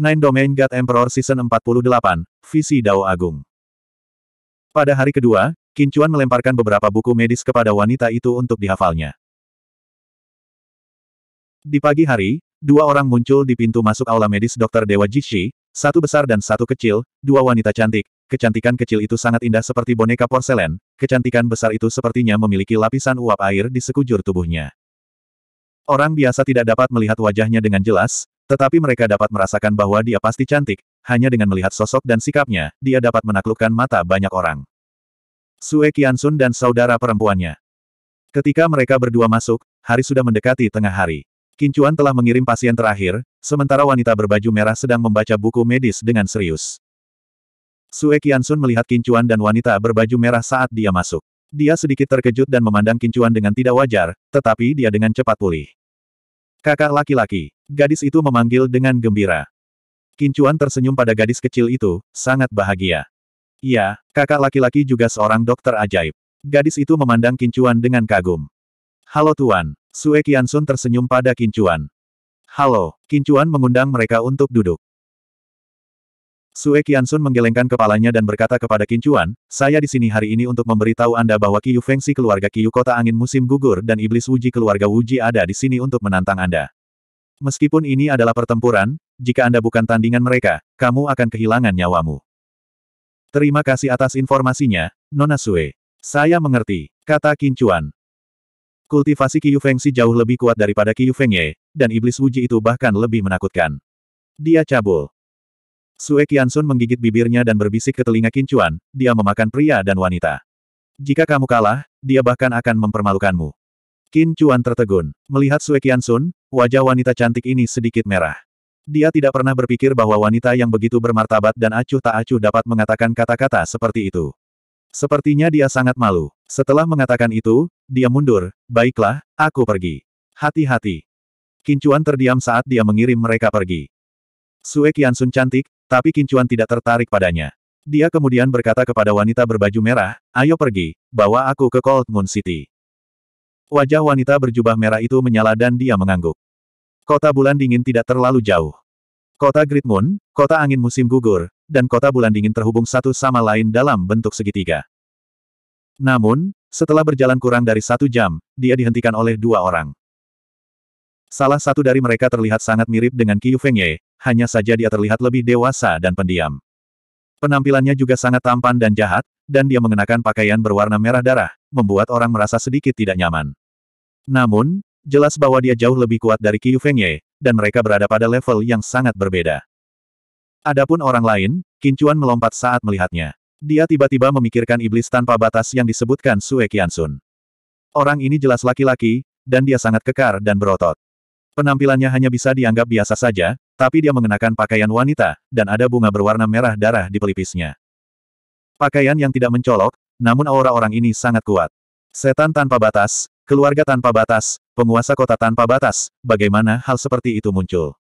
Nine Domain God Emperor Season 48, Visi Dao Agung. Pada hari kedua, Kincuan melemparkan beberapa buku medis kepada wanita itu untuk dihafalnya. Di pagi hari, dua orang muncul di pintu masuk aula medis Dr. Dewa Jishi, satu besar dan satu kecil, dua wanita cantik, kecantikan kecil itu sangat indah seperti boneka porselen, kecantikan besar itu sepertinya memiliki lapisan uap air di sekujur tubuhnya. Orang biasa tidak dapat melihat wajahnya dengan jelas, tetapi mereka dapat merasakan bahwa dia pasti cantik, hanya dengan melihat sosok dan sikapnya, dia dapat menaklukkan mata banyak orang. Sue Kiansun dan saudara perempuannya. Ketika mereka berdua masuk, hari sudah mendekati tengah hari. Kincuan telah mengirim pasien terakhir, sementara wanita berbaju merah sedang membaca buku medis dengan serius. Sue Kiansun melihat Kincuan dan wanita berbaju merah saat dia masuk. Dia sedikit terkejut dan memandang Kincuan dengan tidak wajar, tetapi dia dengan cepat pulih. Kakak laki-laki. Gadis itu memanggil dengan gembira. Kincuan tersenyum pada gadis kecil itu, sangat bahagia. Ya, kakak laki-laki juga seorang dokter ajaib. Gadis itu memandang Kincuan dengan kagum. Halo Tuan. Sue Kiansun tersenyum pada Kincuan. Halo, Kincuan mengundang mereka untuk duduk. Sue Qiansun menggelengkan kepalanya dan berkata kepada Kincuan, saya di sini hari ini untuk memberitahu Anda bahwa Qiyu Fengsi keluarga Qiyu Kota Angin Musim Gugur dan Iblis Wuji keluarga Wuji ada di sini untuk menantang Anda. Meskipun ini adalah pertempuran, jika Anda bukan tandingan mereka, kamu akan kehilangan nyawamu. Terima kasih atas informasinya, Nona Sue. Saya mengerti, kata Kincuan. Kultivasi Qiyu Fengsi jauh lebih kuat daripada Qiyu Fengye, dan Iblis Wuji itu bahkan lebih menakutkan. Dia cabul. Sue Qiansun menggigit bibirnya dan berbisik ke telinga Kincuan, dia memakan pria dan wanita. Jika kamu kalah, dia bahkan akan mempermalukanmu. Kincuan tertegun. Melihat Sue Sun, wajah wanita cantik ini sedikit merah. Dia tidak pernah berpikir bahwa wanita yang begitu bermartabat dan acuh tak acuh dapat mengatakan kata-kata seperti itu. Sepertinya dia sangat malu. Setelah mengatakan itu, dia mundur, baiklah, aku pergi. Hati-hati. Kincuan terdiam saat dia mengirim mereka pergi. Sue Sun cantik, tapi Kincuan tidak tertarik padanya. Dia kemudian berkata kepada wanita berbaju merah, ayo pergi, bawa aku ke Cold Moon City. Wajah wanita berjubah merah itu menyala dan dia mengangguk. Kota bulan dingin tidak terlalu jauh. Kota Great Moon, kota angin musim gugur, dan kota bulan dingin terhubung satu sama lain dalam bentuk segitiga. Namun, setelah berjalan kurang dari satu jam, dia dihentikan oleh dua orang. Salah satu dari mereka terlihat sangat mirip dengan Qiu Fengye, hanya saja dia terlihat lebih dewasa dan pendiam. Penampilannya juga sangat tampan dan jahat, dan dia mengenakan pakaian berwarna merah darah, membuat orang merasa sedikit tidak nyaman. Namun, jelas bahwa dia jauh lebih kuat dari Qiu Fengye, dan mereka berada pada level yang sangat berbeda. Adapun orang lain, Kincuan melompat saat melihatnya. Dia tiba-tiba memikirkan iblis tanpa batas yang disebutkan Sue Sun. Orang ini jelas laki-laki, dan dia sangat kekar dan berotot. Penampilannya hanya bisa dianggap biasa saja, tapi dia mengenakan pakaian wanita, dan ada bunga berwarna merah darah di pelipisnya. Pakaian yang tidak mencolok, namun aura orang ini sangat kuat. Setan tanpa batas, keluarga tanpa batas, penguasa kota tanpa batas, bagaimana hal seperti itu muncul.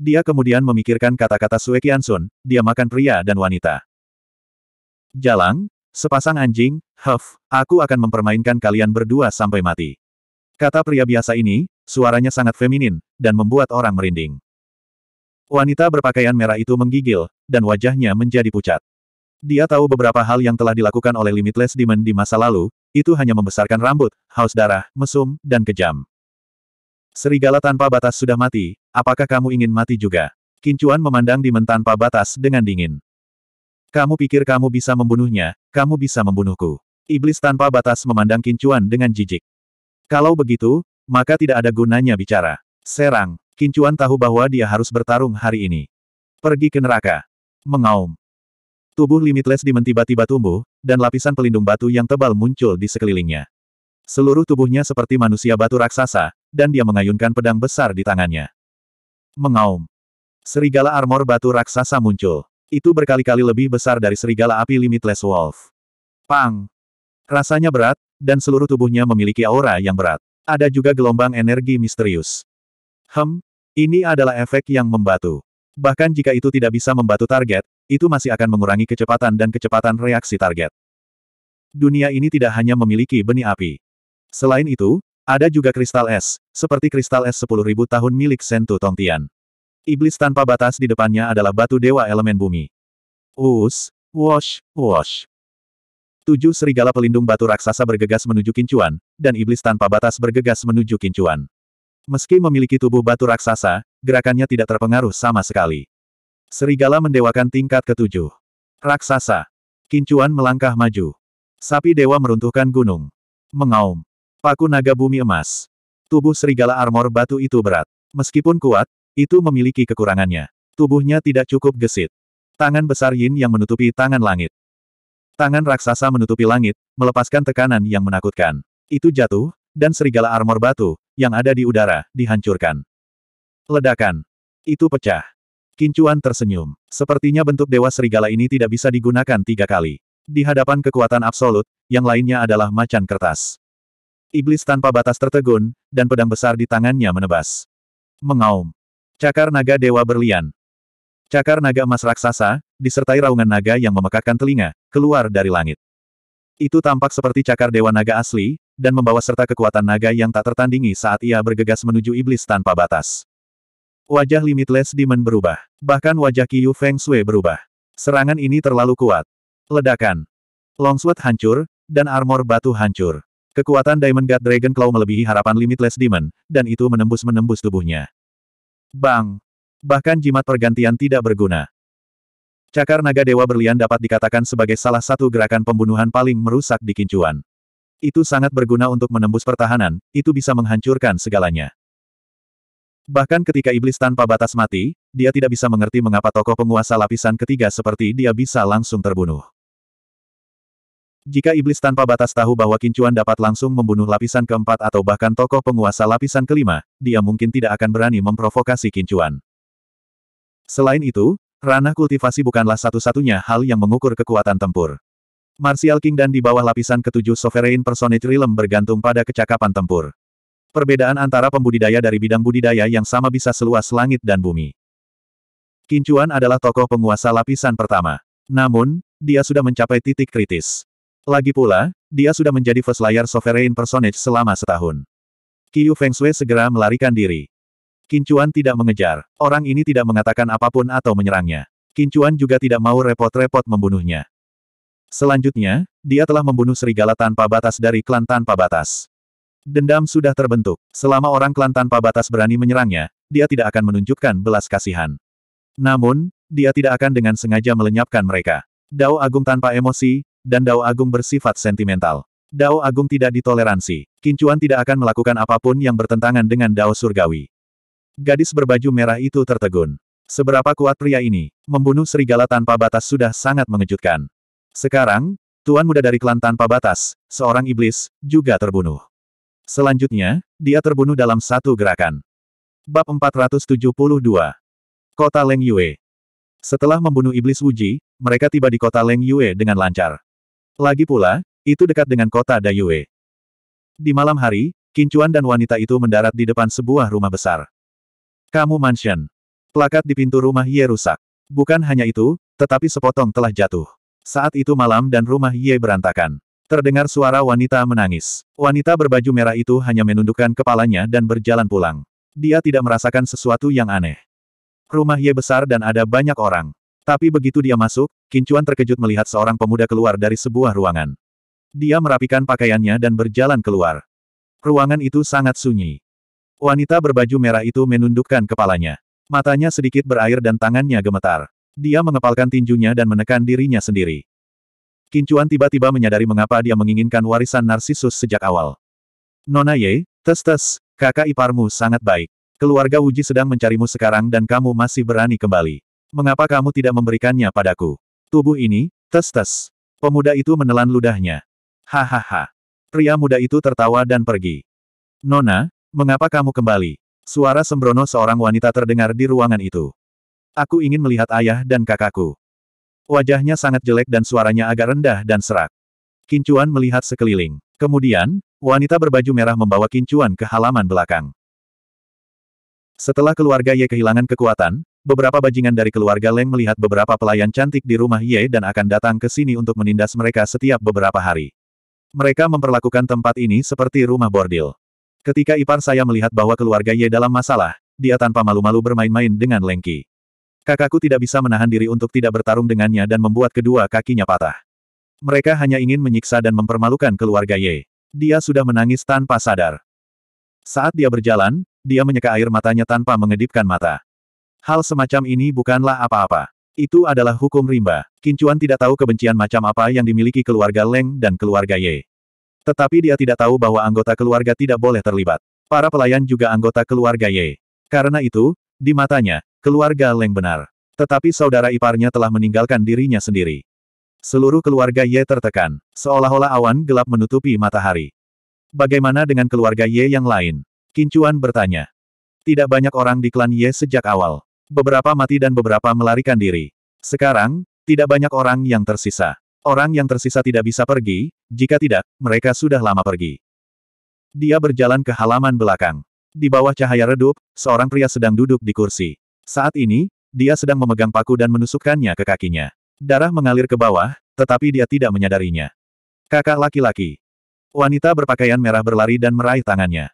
Dia kemudian memikirkan kata-kata Sue Sun, dia makan pria dan wanita. Jalang, sepasang anjing, huff, aku akan mempermainkan kalian berdua sampai mati. Kata pria biasa ini, Suaranya sangat feminin, dan membuat orang merinding. Wanita berpakaian merah itu menggigil, dan wajahnya menjadi pucat. Dia tahu beberapa hal yang telah dilakukan oleh Limitless Demon di masa lalu, itu hanya membesarkan rambut, haus darah, mesum, dan kejam. Serigala tanpa batas sudah mati, apakah kamu ingin mati juga? Kincuan memandang Demon tanpa batas dengan dingin. Kamu pikir kamu bisa membunuhnya, kamu bisa membunuhku. Iblis tanpa batas memandang Kincuan dengan jijik. Kalau begitu, maka tidak ada gunanya bicara. Serang, Kincuan tahu bahwa dia harus bertarung hari ini. Pergi ke neraka. Mengaum. Tubuh Limitless di tiba-tiba tumbuh, dan lapisan pelindung batu yang tebal muncul di sekelilingnya. Seluruh tubuhnya seperti manusia batu raksasa, dan dia mengayunkan pedang besar di tangannya. Mengaum. Serigala armor batu raksasa muncul. Itu berkali-kali lebih besar dari serigala api Limitless Wolf. Pang. Rasanya berat, dan seluruh tubuhnya memiliki aura yang berat. Ada juga gelombang energi misterius. Hem, ini adalah efek yang membatu. Bahkan jika itu tidak bisa membatu target, itu masih akan mengurangi kecepatan dan kecepatan reaksi target. Dunia ini tidak hanya memiliki benih api. Selain itu, ada juga kristal es, seperti kristal es 10.000 tahun milik Sentu Tongtian. Iblis tanpa batas di depannya adalah batu dewa elemen bumi. Us, wash, wash. Tujuh serigala pelindung batu raksasa bergegas menuju Kincuan, dan iblis tanpa batas bergegas menuju Kincuan. Meski memiliki tubuh batu raksasa, gerakannya tidak terpengaruh sama sekali. Serigala mendewakan tingkat ketujuh. Raksasa. Kincuan melangkah maju. Sapi dewa meruntuhkan gunung. Mengaum. Paku naga bumi emas. Tubuh serigala armor batu itu berat. Meskipun kuat, itu memiliki kekurangannya. Tubuhnya tidak cukup gesit. Tangan besar Yin yang menutupi tangan langit. Tangan raksasa menutupi langit, melepaskan tekanan yang menakutkan. Itu jatuh, dan serigala armor batu, yang ada di udara, dihancurkan. Ledakan. Itu pecah. Kincuan tersenyum. Sepertinya bentuk dewa serigala ini tidak bisa digunakan tiga kali. Di hadapan kekuatan absolut, yang lainnya adalah macan kertas. Iblis tanpa batas tertegun, dan pedang besar di tangannya menebas. Mengaum. Cakar naga dewa berlian. Cakar naga emas raksasa, disertai raungan naga yang memekakkan telinga, keluar dari langit. Itu tampak seperti cakar dewa naga asli, dan membawa serta kekuatan naga yang tak tertandingi saat ia bergegas menuju iblis tanpa batas. Wajah Limitless Demon berubah. Bahkan wajah Qiyu Feng Shui berubah. Serangan ini terlalu kuat. Ledakan. Longsword hancur, dan armor batu hancur. Kekuatan Diamond God Dragon Claw melebihi harapan Limitless Demon, dan itu menembus-menembus tubuhnya. Bang! Bahkan jimat pergantian tidak berguna. Cakar naga Dewa Berlian dapat dikatakan sebagai salah satu gerakan pembunuhan paling merusak di Kincuan. Itu sangat berguna untuk menembus pertahanan, itu bisa menghancurkan segalanya. Bahkan ketika iblis tanpa batas mati, dia tidak bisa mengerti mengapa tokoh penguasa lapisan ketiga seperti dia bisa langsung terbunuh. Jika iblis tanpa batas tahu bahwa Kincuan dapat langsung membunuh lapisan keempat atau bahkan tokoh penguasa lapisan kelima, dia mungkin tidak akan berani memprovokasi Kincuan. Selain itu, ranah kultivasi bukanlah satu-satunya hal yang mengukur kekuatan tempur. Martial King dan di bawah lapisan ketujuh Sovereign Personage Realm bergantung pada kecakapan tempur. Perbedaan antara pembudidaya dari bidang budidaya yang sama bisa seluas langit dan bumi. Kincuan adalah tokoh penguasa lapisan pertama. Namun, dia sudah mencapai titik kritis. Lagi pula, dia sudah menjadi first layer sovereign personage selama setahun. Qiu Shui segera melarikan diri. Kincuan tidak mengejar. Orang ini tidak mengatakan apapun atau menyerangnya. Kincuan juga tidak mau repot-repot membunuhnya. Selanjutnya, dia telah membunuh serigala tanpa batas dari klan tanpa batas. Dendam sudah terbentuk. Selama orang klan tanpa batas berani menyerangnya, dia tidak akan menunjukkan belas kasihan. Namun, dia tidak akan dengan sengaja melenyapkan mereka. Dao Agung tanpa emosi, dan Dao Agung bersifat sentimental. Dao Agung tidak ditoleransi. Kincuan tidak akan melakukan apapun yang bertentangan dengan Dao Surgawi. Gadis berbaju merah itu tertegun. Seberapa kuat pria ini, membunuh serigala tanpa batas sudah sangat mengejutkan. Sekarang, tuan muda dari klan tanpa batas, seorang iblis, juga terbunuh. Selanjutnya, dia terbunuh dalam satu gerakan. Bab 472 Kota Leng Yue Setelah membunuh iblis Wuji, mereka tiba di kota Leng Yue dengan lancar. Lagi pula, itu dekat dengan kota Dayue. Di malam hari, Kincuan dan wanita itu mendarat di depan sebuah rumah besar. Kamu mansion. Plakat di pintu rumah Ye rusak. Bukan hanya itu, tetapi sepotong telah jatuh. Saat itu malam dan rumah Ye berantakan. Terdengar suara wanita menangis. Wanita berbaju merah itu hanya menundukkan kepalanya dan berjalan pulang. Dia tidak merasakan sesuatu yang aneh. Rumah Ye besar dan ada banyak orang. Tapi begitu dia masuk, Kincuan terkejut melihat seorang pemuda keluar dari sebuah ruangan. Dia merapikan pakaiannya dan berjalan keluar. Ruangan itu sangat sunyi. Wanita berbaju merah itu menundukkan kepalanya. Matanya sedikit berair dan tangannya gemetar. Dia mengepalkan tinjunya dan menekan dirinya sendiri. Kincuan tiba-tiba menyadari mengapa dia menginginkan warisan Narsisus sejak awal. Nona Ye, tes-tes, kakak iparmu sangat baik. Keluarga Uji sedang mencarimu sekarang dan kamu masih berani kembali. Mengapa kamu tidak memberikannya padaku? Tubuh ini, tes-tes. Pemuda itu menelan ludahnya. Hahaha. Pria muda itu tertawa dan pergi. Nona, Mengapa kamu kembali? Suara sembrono seorang wanita terdengar di ruangan itu. Aku ingin melihat ayah dan kakakku. Wajahnya sangat jelek dan suaranya agak rendah dan serak. Kincuan melihat sekeliling. Kemudian, wanita berbaju merah membawa Kincuan ke halaman belakang. Setelah keluarga Ye kehilangan kekuatan, beberapa bajingan dari keluarga Leng melihat beberapa pelayan cantik di rumah Ye dan akan datang ke sini untuk menindas mereka setiap beberapa hari. Mereka memperlakukan tempat ini seperti rumah bordil. Ketika ipar saya melihat bahwa keluarga Ye dalam masalah, dia tanpa malu-malu bermain-main dengan Lengki. Kakakku tidak bisa menahan diri untuk tidak bertarung dengannya dan membuat kedua kakinya patah. Mereka hanya ingin menyiksa dan mempermalukan keluarga Ye. Dia sudah menangis tanpa sadar. Saat dia berjalan, dia menyeka air matanya tanpa mengedipkan mata. Hal semacam ini bukanlah apa-apa. Itu adalah hukum rimba. Kincuan tidak tahu kebencian macam apa yang dimiliki keluarga Leng dan keluarga Ye. Tetapi dia tidak tahu bahwa anggota keluarga tidak boleh terlibat. Para pelayan juga anggota keluarga Ye. Karena itu, di matanya, keluarga Leng benar. Tetapi saudara iparnya telah meninggalkan dirinya sendiri. Seluruh keluarga Ye tertekan, seolah-olah awan gelap menutupi matahari. Bagaimana dengan keluarga Ye yang lain? Kincuan bertanya. Tidak banyak orang di klan Ye sejak awal. Beberapa mati dan beberapa melarikan diri. Sekarang, tidak banyak orang yang tersisa. Orang yang tersisa tidak bisa pergi, jika tidak, mereka sudah lama pergi. Dia berjalan ke halaman belakang. Di bawah cahaya redup, seorang pria sedang duduk di kursi. Saat ini, dia sedang memegang paku dan menusukkannya ke kakinya. Darah mengalir ke bawah, tetapi dia tidak menyadarinya. Kakak laki-laki. Wanita berpakaian merah berlari dan meraih tangannya.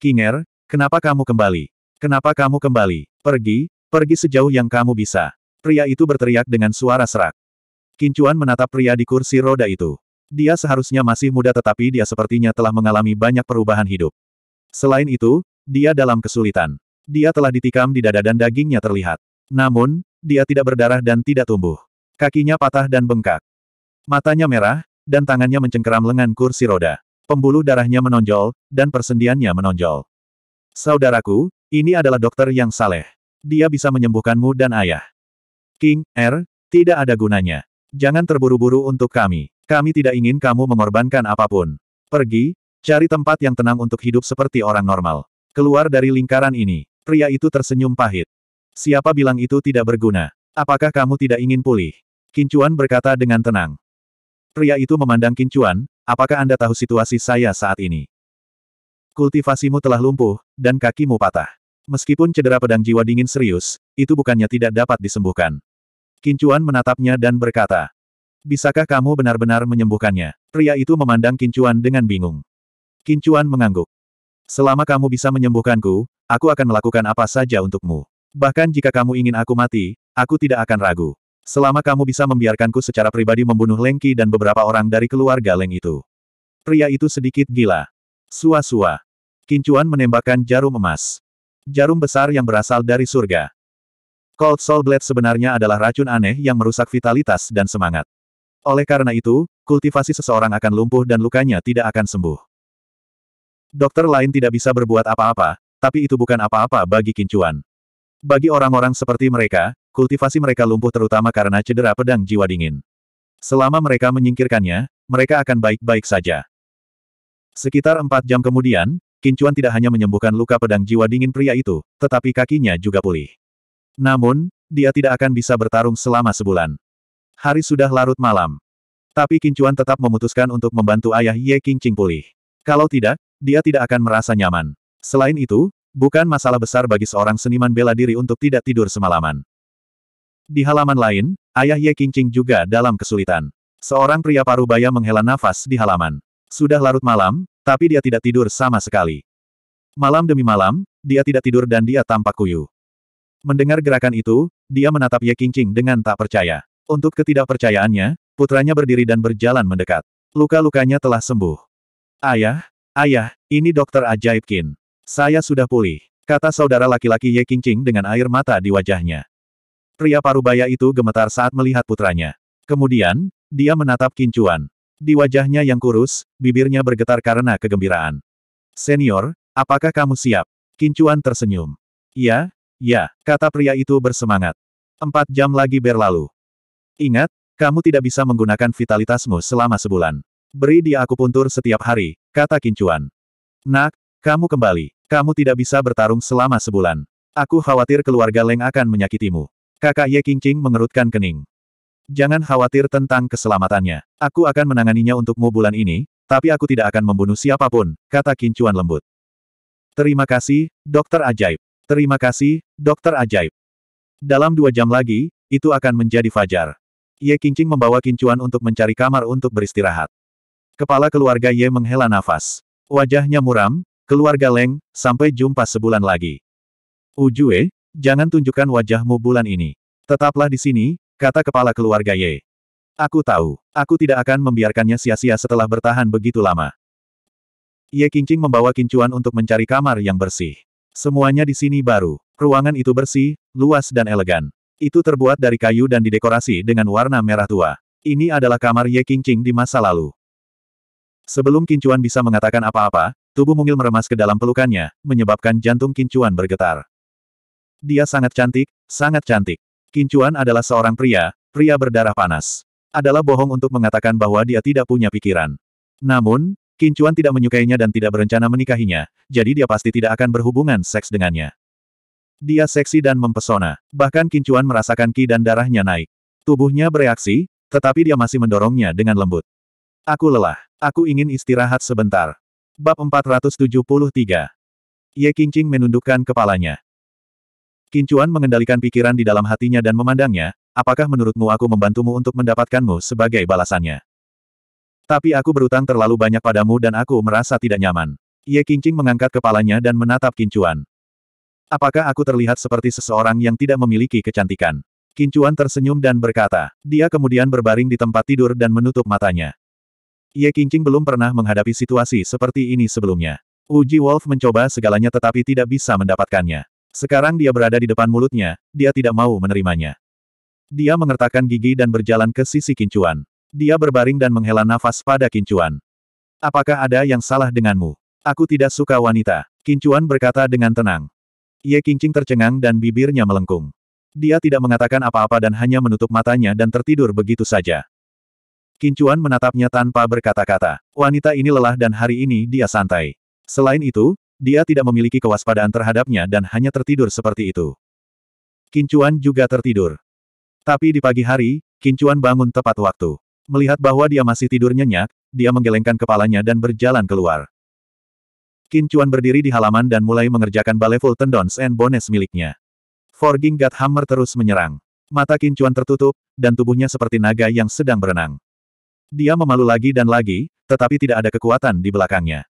Kinger, kenapa kamu kembali? Kenapa kamu kembali? Pergi, pergi sejauh yang kamu bisa. Pria itu berteriak dengan suara serak. Kincuan menatap pria di kursi roda itu. Dia seharusnya masih muda tetapi dia sepertinya telah mengalami banyak perubahan hidup. Selain itu, dia dalam kesulitan. Dia telah ditikam di dada dan dagingnya terlihat. Namun, dia tidak berdarah dan tidak tumbuh. Kakinya patah dan bengkak. Matanya merah, dan tangannya mencengkeram lengan kursi roda. Pembuluh darahnya menonjol, dan persendiannya menonjol. Saudaraku, ini adalah dokter yang saleh. Dia bisa menyembuhkanmu dan ayah. King, R, tidak ada gunanya. Jangan terburu-buru untuk kami. Kami tidak ingin kamu mengorbankan apapun. Pergi, cari tempat yang tenang untuk hidup seperti orang normal. Keluar dari lingkaran ini. Pria itu tersenyum pahit. Siapa bilang itu tidak berguna? Apakah kamu tidak ingin pulih? Kincuan berkata dengan tenang. Pria itu memandang Kincuan, apakah Anda tahu situasi saya saat ini? Kultivasimu telah lumpuh, dan kakimu patah. Meskipun cedera pedang jiwa dingin serius, itu bukannya tidak dapat disembuhkan. Kincuan menatapnya dan berkata, Bisakah kamu benar-benar menyembuhkannya? Pria itu memandang Kincuan dengan bingung. Kincuan mengangguk. Selama kamu bisa menyembuhkanku, aku akan melakukan apa saja untukmu. Bahkan jika kamu ingin aku mati, aku tidak akan ragu. Selama kamu bisa membiarkanku secara pribadi membunuh Lengki dan beberapa orang dari keluarga Leng itu. Pria itu sedikit gila. Sua-sua. Kincuan menembakkan jarum emas. Jarum besar yang berasal dari surga. Cold Soul Blade sebenarnya adalah racun aneh yang merusak vitalitas dan semangat. Oleh karena itu, kultivasi seseorang akan lumpuh dan lukanya tidak akan sembuh. Dokter lain tidak bisa berbuat apa-apa, tapi itu bukan apa-apa bagi Kincuan. Bagi orang-orang seperti mereka, kultivasi mereka lumpuh terutama karena cedera pedang jiwa dingin. Selama mereka menyingkirkannya, mereka akan baik-baik saja. Sekitar empat jam kemudian, Kincuan tidak hanya menyembuhkan luka pedang jiwa dingin pria itu, tetapi kakinya juga pulih. Namun, dia tidak akan bisa bertarung selama sebulan. Hari sudah larut malam. Tapi Kincuan tetap memutuskan untuk membantu ayah Ye Qingqing pulih. Kalau tidak, dia tidak akan merasa nyaman. Selain itu, bukan masalah besar bagi seorang seniman bela diri untuk tidak tidur semalaman. Di halaman lain, ayah Ye Qingqing juga dalam kesulitan. Seorang pria parubaya menghela nafas di halaman. Sudah larut malam, tapi dia tidak tidur sama sekali. Malam demi malam, dia tidak tidur dan dia tampak kuyuh. Mendengar gerakan itu, dia menatap Ye Qingqing dengan tak percaya. Untuk ketidakpercayaannya, putranya berdiri dan berjalan mendekat. Luka-lukanya telah sembuh. Ayah, ayah, ini dokter ajaib Qin. Saya sudah pulih, kata saudara laki-laki Ye Qingqing dengan air mata di wajahnya. Pria parubaya itu gemetar saat melihat putranya. Kemudian, dia menatap Kincuan. Di wajahnya yang kurus, bibirnya bergetar karena kegembiraan. Senior, apakah kamu siap? Kincuan tersenyum. Ya. Ya, kata pria itu bersemangat. Empat jam lagi berlalu. Ingat, kamu tidak bisa menggunakan vitalitasmu selama sebulan. Beri dia aku puntur setiap hari, kata Kincuan. Nak, kamu kembali. Kamu tidak bisa bertarung selama sebulan. Aku khawatir keluarga Leng akan menyakitimu. Kakak Ye Qingqing mengerutkan kening. Jangan khawatir tentang keselamatannya. Aku akan menanganinya untukmu bulan ini, tapi aku tidak akan membunuh siapapun, kata Kincuan lembut. Terima kasih, Dokter Ajaib. Terima kasih, Dokter Ajaib. Dalam dua jam lagi, itu akan menjadi fajar. Ye Qingqing membawa Kincuan untuk mencari kamar untuk beristirahat. Kepala keluarga Ye menghela nafas. Wajahnya muram, keluarga Leng, sampai jumpa sebulan lagi. Ujue, jangan tunjukkan wajahmu bulan ini. Tetaplah di sini, kata kepala keluarga Ye. Aku tahu, aku tidak akan membiarkannya sia-sia setelah bertahan begitu lama. Ye Qingqing membawa Kincuan untuk mencari kamar yang bersih. Semuanya di sini baru. Ruangan itu bersih, luas dan elegan. Itu terbuat dari kayu dan didekorasi dengan warna merah tua. Ini adalah kamar Ye Qingqing di masa lalu. Sebelum Kincuan bisa mengatakan apa-apa, tubuh mungil meremas ke dalam pelukannya, menyebabkan jantung Kincuan bergetar. Dia sangat cantik, sangat cantik. Kincuan adalah seorang pria, pria berdarah panas. Adalah bohong untuk mengatakan bahwa dia tidak punya pikiran. Namun, Kincuan tidak menyukainya dan tidak berencana menikahinya, jadi dia pasti tidak akan berhubungan seks dengannya. Dia seksi dan mempesona. Bahkan Kincuan merasakan ki dan darahnya naik. Tubuhnya bereaksi, tetapi dia masih mendorongnya dengan lembut. Aku lelah. Aku ingin istirahat sebentar. Bab 473 Ye Kincing menundukkan kepalanya. Kincuan mengendalikan pikiran di dalam hatinya dan memandangnya, apakah menurutmu aku membantumu untuk mendapatkanmu sebagai balasannya? Tapi aku berutang terlalu banyak padamu dan aku merasa tidak nyaman. Ye Qingqing mengangkat kepalanya dan menatap Kincuan. Apakah aku terlihat seperti seseorang yang tidak memiliki kecantikan? Kincuan tersenyum dan berkata. Dia kemudian berbaring di tempat tidur dan menutup matanya. Ye Qingqing belum pernah menghadapi situasi seperti ini sebelumnya. Uji Wolf mencoba segalanya tetapi tidak bisa mendapatkannya. Sekarang dia berada di depan mulutnya, dia tidak mau menerimanya. Dia mengertakkan gigi dan berjalan ke sisi Kincuan. Dia berbaring dan menghela nafas pada Kincuan. Apakah ada yang salah denganmu? Aku tidak suka wanita. Kincuan berkata dengan tenang. Ye Kincing tercengang dan bibirnya melengkung. Dia tidak mengatakan apa-apa dan hanya menutup matanya dan tertidur begitu saja. Kincuan menatapnya tanpa berkata-kata. Wanita ini lelah dan hari ini dia santai. Selain itu, dia tidak memiliki kewaspadaan terhadapnya dan hanya tertidur seperti itu. Kincuan juga tertidur. Tapi di pagi hari, Kincuan bangun tepat waktu. Melihat bahwa dia masih tidur nyenyak, dia menggelengkan kepalanya dan berjalan keluar. Qin Chuan berdiri di halaman dan mulai mengerjakan baleful full tendons and bones miliknya. Forging God Hammer terus menyerang. Mata Qin Chuan tertutup, dan tubuhnya seperti naga yang sedang berenang. Dia memalu lagi dan lagi, tetapi tidak ada kekuatan di belakangnya.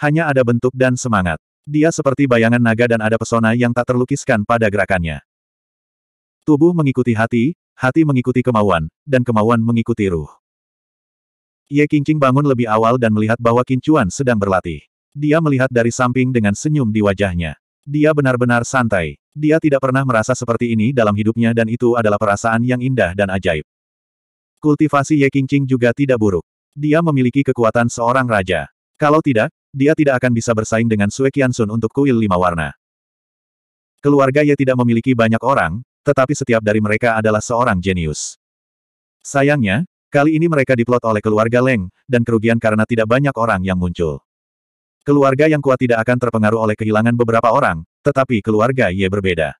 Hanya ada bentuk dan semangat. Dia seperti bayangan naga dan ada pesona yang tak terlukiskan pada gerakannya. Tubuh mengikuti hati, Hati mengikuti kemauan, dan kemauan mengikuti ruh. Ye Qingqing bangun lebih awal dan melihat bahwa Kincuan sedang berlatih. Dia melihat dari samping dengan senyum di wajahnya. Dia benar-benar santai. Dia tidak pernah merasa seperti ini dalam hidupnya dan itu adalah perasaan yang indah dan ajaib. Kultivasi Ye Qingqing juga tidak buruk. Dia memiliki kekuatan seorang raja. Kalau tidak, dia tidak akan bisa bersaing dengan Sue Qiansun untuk kuil lima warna. Keluarga Ye tidak memiliki banyak orang, tetapi setiap dari mereka adalah seorang jenius. Sayangnya, kali ini mereka diplot oleh keluarga Leng, dan kerugian karena tidak banyak orang yang muncul. Keluarga yang kuat tidak akan terpengaruh oleh kehilangan beberapa orang, tetapi keluarga Ye berbeda.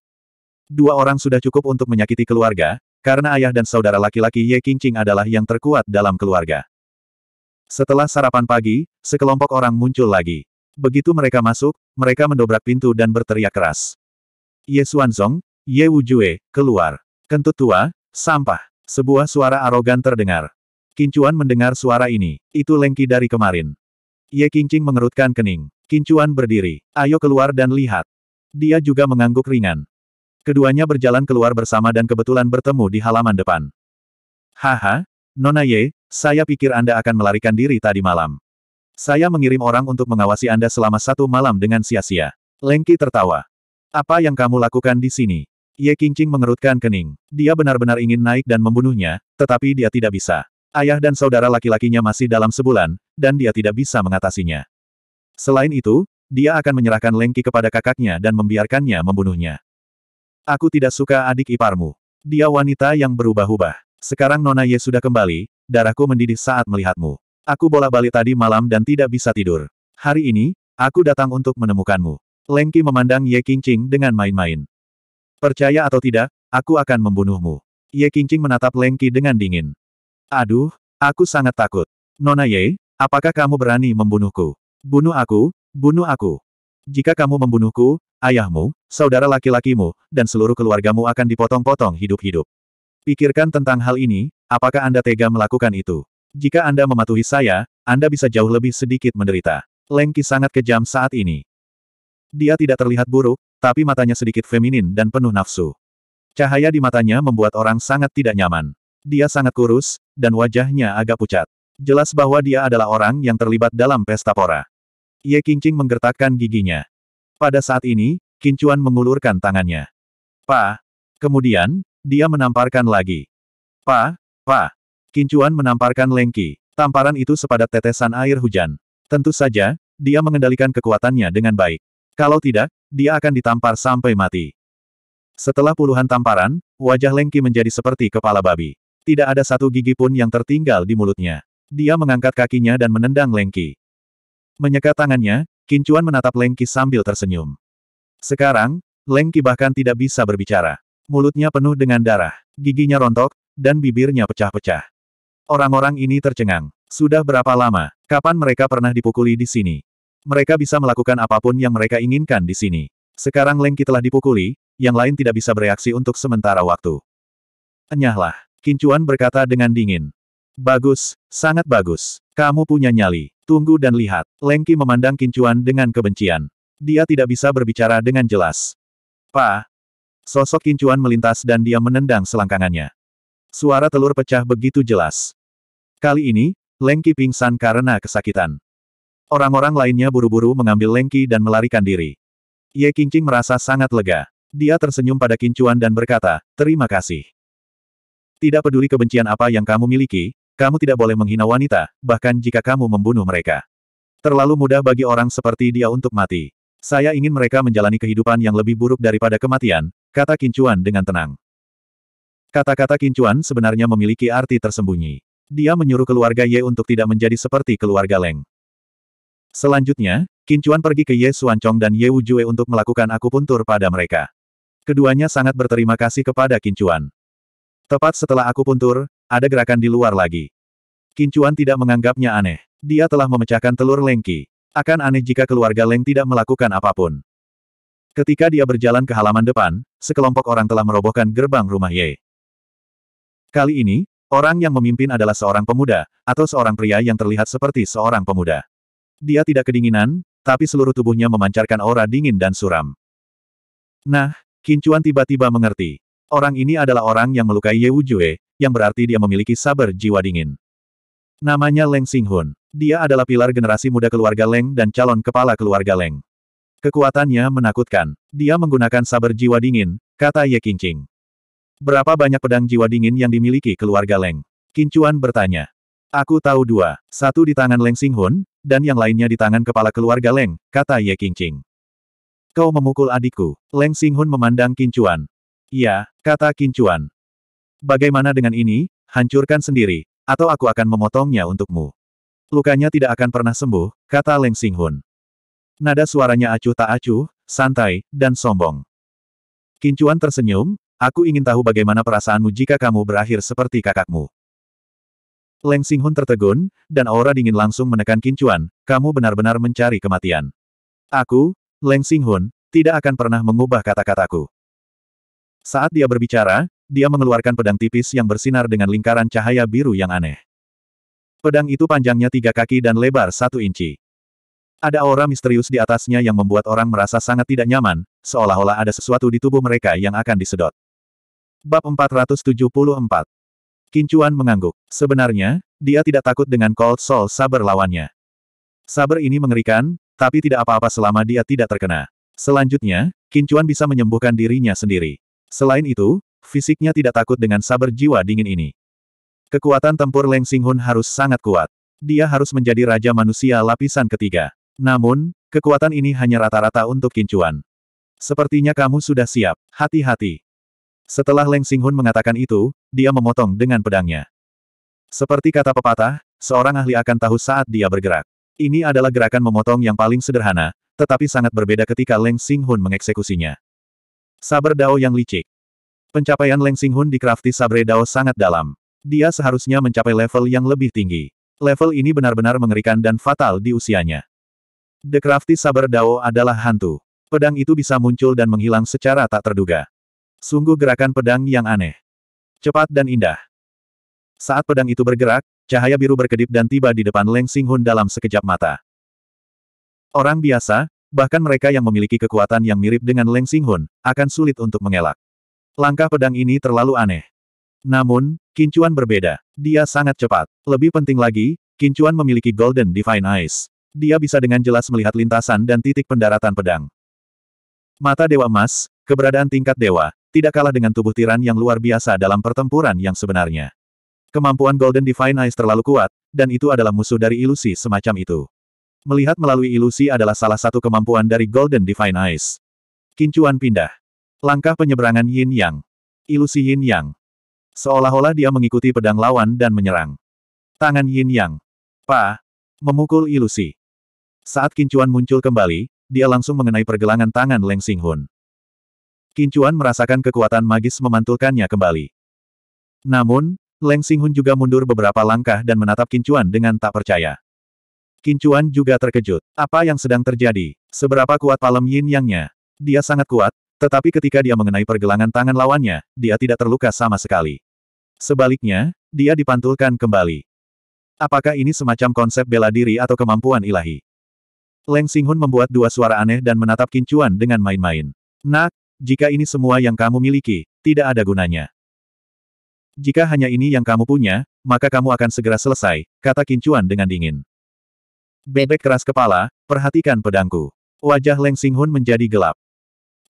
Dua orang sudah cukup untuk menyakiti keluarga, karena ayah dan saudara laki-laki Ye Qingqing adalah yang terkuat dalam keluarga. Setelah sarapan pagi, sekelompok orang muncul lagi. Begitu mereka masuk, mereka mendobrak pintu dan berteriak keras. Ye Xuanzong, Ye Wujue, keluar. Kentut tua, sampah. Sebuah suara arogan terdengar. Kincuan mendengar suara ini. Itu Lengki dari kemarin. Ye Kincing mengerutkan kening. Kincuan berdiri. Ayo keluar dan lihat. Dia juga mengangguk ringan. Keduanya berjalan keluar bersama dan kebetulan bertemu di halaman depan. Haha, Nona Ye, saya pikir Anda akan melarikan diri tadi malam. Saya mengirim orang untuk mengawasi Anda selama satu malam dengan sia-sia. Lengki tertawa. Apa yang kamu lakukan di sini? Ye Qingqing mengerutkan kening. Dia benar-benar ingin naik dan membunuhnya, tetapi dia tidak bisa. Ayah dan saudara laki-lakinya masih dalam sebulan, dan dia tidak bisa mengatasinya. Selain itu, dia akan menyerahkan Lengki kepada kakaknya dan membiarkannya membunuhnya. Aku tidak suka adik iparmu. Dia wanita yang berubah-ubah. Sekarang Nona Ye sudah kembali, darahku mendidih saat melihatmu. Aku bola-balik tadi malam dan tidak bisa tidur. Hari ini, aku datang untuk menemukanmu. Lengki memandang Ye Qingqing dengan main-main. Percaya atau tidak, aku akan membunuhmu. Ye Qingqing menatap Leng Qi dengan dingin. Aduh, aku sangat takut. Nona Ye, apakah kamu berani membunuhku? Bunuh aku, bunuh aku. Jika kamu membunuhku, ayahmu, saudara laki-lakimu, dan seluruh keluargamu akan dipotong-potong hidup-hidup. Pikirkan tentang hal ini, apakah Anda tega melakukan itu? Jika Anda mematuhi saya, Anda bisa jauh lebih sedikit menderita. Lengki sangat kejam saat ini. Dia tidak terlihat buruk, tapi matanya sedikit feminin dan penuh nafsu. Cahaya di matanya membuat orang sangat tidak nyaman. Dia sangat kurus, dan wajahnya agak pucat. Jelas bahwa dia adalah orang yang terlibat dalam pesta pora. Ye Qingqing menggertakkan giginya. Pada saat ini, Kincuan mengulurkan tangannya. Pa. Kemudian, dia menamparkan lagi. Pa, pa. Kincuan menamparkan lengki. Tamparan itu sepadat tetesan air hujan. Tentu saja, dia mengendalikan kekuatannya dengan baik. Kalau tidak, dia akan ditampar sampai mati. Setelah puluhan tamparan, wajah Lengki menjadi seperti kepala babi. Tidak ada satu gigi pun yang tertinggal di mulutnya. Dia mengangkat kakinya dan menendang Lengki. Menyeka tangannya, Kincuan menatap Lengki sambil tersenyum. Sekarang, Lengki bahkan tidak bisa berbicara. Mulutnya penuh dengan darah, giginya rontok, dan bibirnya pecah-pecah. Orang-orang ini tercengang. Sudah berapa lama, kapan mereka pernah dipukuli di sini? Mereka bisa melakukan apapun yang mereka inginkan di sini. Sekarang Lengki telah dipukuli, yang lain tidak bisa bereaksi untuk sementara waktu. Enyahlah, Kincuan berkata dengan dingin. Bagus, sangat bagus. Kamu punya nyali. Tunggu dan lihat. Lengki memandang Kincuan dengan kebencian. Dia tidak bisa berbicara dengan jelas. Pa. Sosok Kincuan melintas dan dia menendang selangkangannya. Suara telur pecah begitu jelas. Kali ini, Lengki pingsan karena kesakitan. Orang-orang lainnya buru-buru mengambil Lengki dan melarikan diri. Ye Qingqing merasa sangat lega. Dia tersenyum pada Kincuan dan berkata, terima kasih. Tidak peduli kebencian apa yang kamu miliki, kamu tidak boleh menghina wanita, bahkan jika kamu membunuh mereka. Terlalu mudah bagi orang seperti dia untuk mati. Saya ingin mereka menjalani kehidupan yang lebih buruk daripada kematian, kata Kincuan dengan tenang. Kata-kata Kincuan sebenarnya memiliki arti tersembunyi. Dia menyuruh keluarga Ye untuk tidak menjadi seperti keluarga Leng. Selanjutnya, Qin pergi ke Ye Suancong dan Ye Wujue untuk melakukan akupuntur pada mereka. Keduanya sangat berterima kasih kepada Qin Tepat setelah akupuntur, ada gerakan di luar lagi. Qin tidak menganggapnya aneh. Dia telah memecahkan telur Lengki. Akan aneh jika keluarga Leng tidak melakukan apapun. Ketika dia berjalan ke halaman depan, sekelompok orang telah merobohkan gerbang rumah Ye. Kali ini, orang yang memimpin adalah seorang pemuda, atau seorang pria yang terlihat seperti seorang pemuda. Dia tidak kedinginan, tapi seluruh tubuhnya memancarkan aura dingin dan suram. Nah, Kincuan tiba-tiba mengerti. Orang ini adalah orang yang melukai Ye Wujue, yang berarti dia memiliki sabar jiwa dingin. Namanya Leng Singhun. Dia adalah pilar generasi muda keluarga Leng dan calon kepala keluarga Leng. Kekuatannya menakutkan. Dia menggunakan sabar jiwa dingin, kata Ye Qingqing. Berapa banyak pedang jiwa dingin yang dimiliki keluarga Leng? Kincuan bertanya. Aku tahu dua, satu di tangan Leng Singhun, dan yang lainnya di tangan kepala keluarga Leng, kata Ye Qingqing. Kau memukul adikku, Leng Singhun memandang Kincuan. Ya, kata Kincuan. Bagaimana dengan ini, hancurkan sendiri, atau aku akan memotongnya untukmu. Lukanya tidak akan pernah sembuh, kata Leng Singhun. Nada suaranya acuh tak acuh, santai, dan sombong. Kincuan tersenyum, aku ingin tahu bagaimana perasaanmu jika kamu berakhir seperti kakakmu. Leng Singhun tertegun, dan aura dingin langsung menekan Kincuan, kamu benar-benar mencari kematian. Aku, Leng Singhun, tidak akan pernah mengubah kata-kataku. Saat dia berbicara, dia mengeluarkan pedang tipis yang bersinar dengan lingkaran cahaya biru yang aneh. Pedang itu panjangnya tiga kaki dan lebar satu inci. Ada aura misterius di atasnya yang membuat orang merasa sangat tidak nyaman, seolah-olah ada sesuatu di tubuh mereka yang akan disedot. Bab 474 Kincuan mengangguk. Sebenarnya, dia tidak takut dengan Cold Soul Saber lawannya. Saber ini mengerikan, tapi tidak apa-apa selama dia tidak terkena. Selanjutnya, Kincuan bisa menyembuhkan dirinya sendiri. Selain itu, fisiknya tidak takut dengan saber jiwa dingin ini. Kekuatan tempur Leng Sing Hun harus sangat kuat. Dia harus menjadi raja manusia lapisan ketiga. Namun, kekuatan ini hanya rata-rata untuk Kincuan. Sepertinya kamu sudah siap. Hati-hati. Setelah Leng Singhun mengatakan itu, dia memotong dengan pedangnya. Seperti kata pepatah, seorang ahli akan tahu saat dia bergerak. Ini adalah gerakan memotong yang paling sederhana, tetapi sangat berbeda ketika Leng Singhun mengeksekusinya. Saber Dao yang licik. Pencapaian Leng Singhun di Crafty Sabre Dao sangat dalam. Dia seharusnya mencapai level yang lebih tinggi. Level ini benar-benar mengerikan dan fatal di usianya. The Crafty Saber Dao adalah hantu. Pedang itu bisa muncul dan menghilang secara tak terduga. Sungguh gerakan pedang yang aneh. Cepat dan indah. Saat pedang itu bergerak, cahaya biru berkedip dan tiba di depan Leng Singhun dalam sekejap mata. Orang biasa, bahkan mereka yang memiliki kekuatan yang mirip dengan Leng Singhun, akan sulit untuk mengelak. Langkah pedang ini terlalu aneh. Namun, Kincuan berbeda. Dia sangat cepat. Lebih penting lagi, Kincuan memiliki Golden Divine Eyes. Dia bisa dengan jelas melihat lintasan dan titik pendaratan pedang. Mata Dewa Emas, keberadaan tingkat dewa, tidak kalah dengan tubuh tiran yang luar biasa dalam pertempuran yang sebenarnya. Kemampuan Golden Divine Eyes terlalu kuat, dan itu adalah musuh dari ilusi semacam itu. Melihat melalui ilusi adalah salah satu kemampuan dari Golden Divine Eyes. Kincuan pindah. Langkah penyeberangan Yin Yang. Ilusi Yin Yang. Seolah-olah dia mengikuti pedang lawan dan menyerang. Tangan Yin Yang. Pa. Memukul ilusi. Saat kincuan muncul kembali, dia langsung mengenai pergelangan tangan Leng Xinghun. Kincuan merasakan kekuatan magis memantulkannya kembali. Namun, Leng Singhun juga mundur beberapa langkah dan menatap Kincuan dengan tak percaya. Kincuan juga terkejut. Apa yang sedang terjadi? Seberapa kuat palem yin yangnya? Dia sangat kuat, tetapi ketika dia mengenai pergelangan tangan lawannya, dia tidak terluka sama sekali. Sebaliknya, dia dipantulkan kembali. Apakah ini semacam konsep bela diri atau kemampuan ilahi? Leng Singhun membuat dua suara aneh dan menatap Kincuan dengan main-main. Nak, jika ini semua yang kamu miliki, tidak ada gunanya. Jika hanya ini yang kamu punya, maka kamu akan segera selesai, kata Kincuan dengan dingin. Bebek keras kepala, perhatikan pedangku. Wajah Leng Singhun menjadi gelap.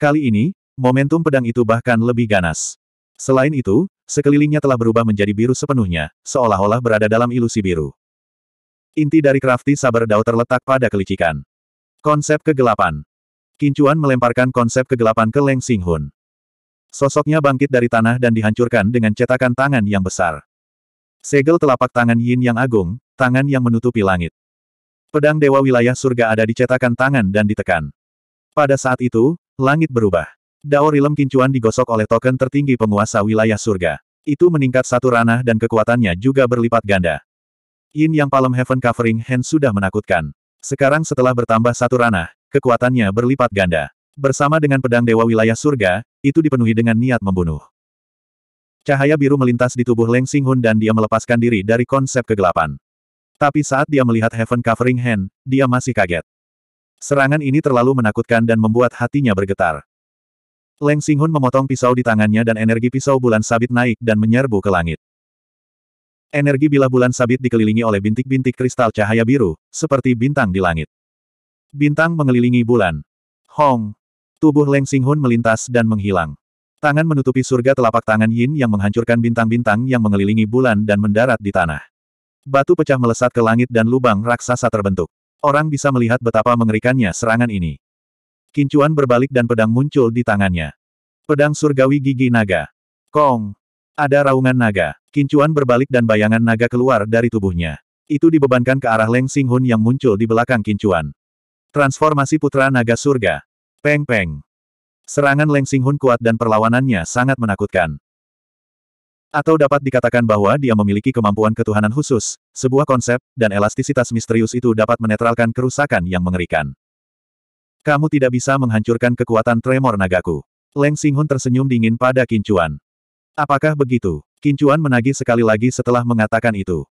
Kali ini, momentum pedang itu bahkan lebih ganas. Selain itu, sekelilingnya telah berubah menjadi biru sepenuhnya, seolah-olah berada dalam ilusi biru. Inti dari Crafty Saber Dao terletak pada kelicikan. Konsep kegelapan. Kincuan melemparkan konsep kegelapan ke Leng Singhun. Sosoknya bangkit dari tanah dan dihancurkan dengan cetakan tangan yang besar. Segel telapak tangan Yin yang agung, tangan yang menutupi langit. Pedang Dewa Wilayah Surga ada di cetakan tangan dan ditekan. Pada saat itu, langit berubah. Dao Rilem Kincuan digosok oleh token tertinggi penguasa wilayah surga. Itu meningkat satu ranah dan kekuatannya juga berlipat ganda. Yin yang Palem Heaven Covering Hand sudah menakutkan. Sekarang setelah bertambah satu ranah, Kekuatannya berlipat ganda. Bersama dengan pedang dewa wilayah surga, itu dipenuhi dengan niat membunuh. Cahaya biru melintas di tubuh Leng Singhun dan dia melepaskan diri dari konsep kegelapan. Tapi saat dia melihat Heaven Covering Hand, dia masih kaget. Serangan ini terlalu menakutkan dan membuat hatinya bergetar. Leng Singhun memotong pisau di tangannya dan energi pisau bulan sabit naik dan menyerbu ke langit. Energi bilah bulan sabit dikelilingi oleh bintik-bintik kristal cahaya biru, seperti bintang di langit. Bintang mengelilingi bulan. Hong! Tubuh Leng Singhun melintas dan menghilang. Tangan menutupi surga telapak tangan Yin yang menghancurkan bintang-bintang yang mengelilingi bulan dan mendarat di tanah. Batu pecah melesat ke langit dan lubang raksasa terbentuk. Orang bisa melihat betapa mengerikannya serangan ini. Kincuan berbalik dan pedang muncul di tangannya. Pedang surgawi gigi naga. Kong! Ada raungan naga. Kincuan berbalik dan bayangan naga keluar dari tubuhnya. Itu dibebankan ke arah Leng Singhun yang muncul di belakang Kincuan. Transformasi Putra Naga Surga. Peng-peng. Serangan Leng Singhun kuat dan perlawanannya sangat menakutkan. Atau dapat dikatakan bahwa dia memiliki kemampuan ketuhanan khusus, sebuah konsep, dan elastisitas misterius itu dapat menetralkan kerusakan yang mengerikan. Kamu tidak bisa menghancurkan kekuatan tremor nagaku. Leng Singhun tersenyum dingin pada Kincuan. Apakah begitu? Kincuan menagih sekali lagi setelah mengatakan itu.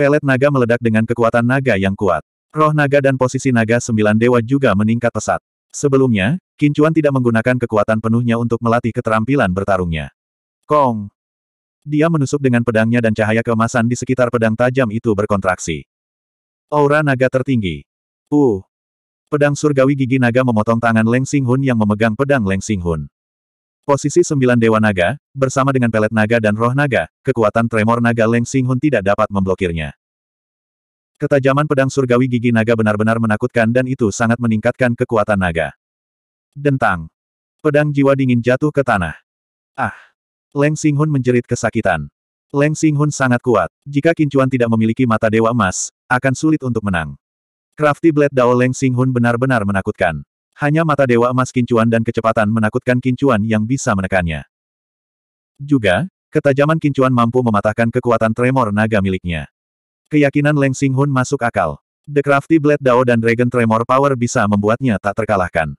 Pelet naga meledak dengan kekuatan naga yang kuat. Roh naga dan posisi naga sembilan dewa juga meningkat pesat. Sebelumnya, Kincuan tidak menggunakan kekuatan penuhnya untuk melatih keterampilan bertarungnya. Kong! Dia menusuk dengan pedangnya dan cahaya kemasan di sekitar pedang tajam itu berkontraksi. Aura naga tertinggi. Uh! Pedang surgawi gigi naga memotong tangan Leng Sing Hun yang memegang pedang Leng Sing Hun. Posisi sembilan dewa naga, bersama dengan pelet naga dan roh naga, kekuatan tremor naga Leng Sing Hun tidak dapat memblokirnya. Ketajaman pedang surgawi gigi naga benar-benar menakutkan dan itu sangat meningkatkan kekuatan naga. Dentang. Pedang jiwa dingin jatuh ke tanah. Ah! Leng Singhun menjerit kesakitan. Leng Singhun sangat kuat. Jika Kincuan tidak memiliki mata dewa emas, akan sulit untuk menang. Crafty Blade Dao Leng Singhun benar-benar menakutkan. Hanya mata dewa emas Kincuan dan kecepatan menakutkan Kincuan yang bisa menekannya. Juga, ketajaman Kincuan mampu mematahkan kekuatan tremor naga miliknya. Keyakinan Leng Hun masuk akal. The Crafty Blade Dao dan Dragon Tremor Power bisa membuatnya tak terkalahkan.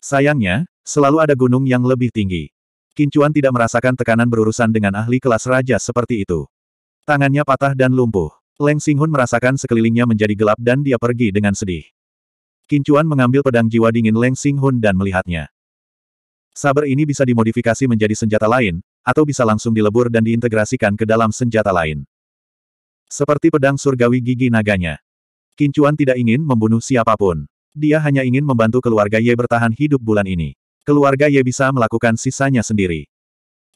Sayangnya, selalu ada gunung yang lebih tinggi. Kincuan tidak merasakan tekanan berurusan dengan ahli kelas raja seperti itu. Tangannya patah dan lumpuh. Leng Hun merasakan sekelilingnya menjadi gelap dan dia pergi dengan sedih. Kincuan mengambil pedang jiwa dingin Leng Hun dan melihatnya. Saber ini bisa dimodifikasi menjadi senjata lain, atau bisa langsung dilebur dan diintegrasikan ke dalam senjata lain. Seperti pedang surgawi gigi naganya. Kincuan tidak ingin membunuh siapapun. Dia hanya ingin membantu keluarga Ye bertahan hidup bulan ini. Keluarga Ye bisa melakukan sisanya sendiri.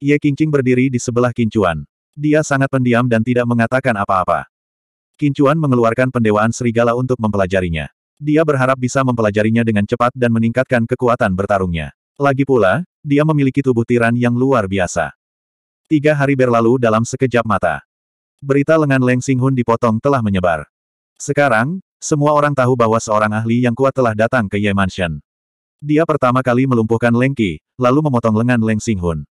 Ye Kincing berdiri di sebelah Kincuan. Dia sangat pendiam dan tidak mengatakan apa-apa. Kincuan mengeluarkan pendewaan serigala untuk mempelajarinya. Dia berharap bisa mempelajarinya dengan cepat dan meningkatkan kekuatan bertarungnya. Lagi pula, dia memiliki tubuh tiran yang luar biasa. Tiga hari berlalu dalam sekejap mata berita lengan Leng Singhun dipotong telah menyebar. Sekarang, semua orang tahu bahwa seorang ahli yang kuat telah datang ke Ye Mansion. Dia pertama kali melumpuhkan Leng Qi, lalu memotong lengan Leng Singhun.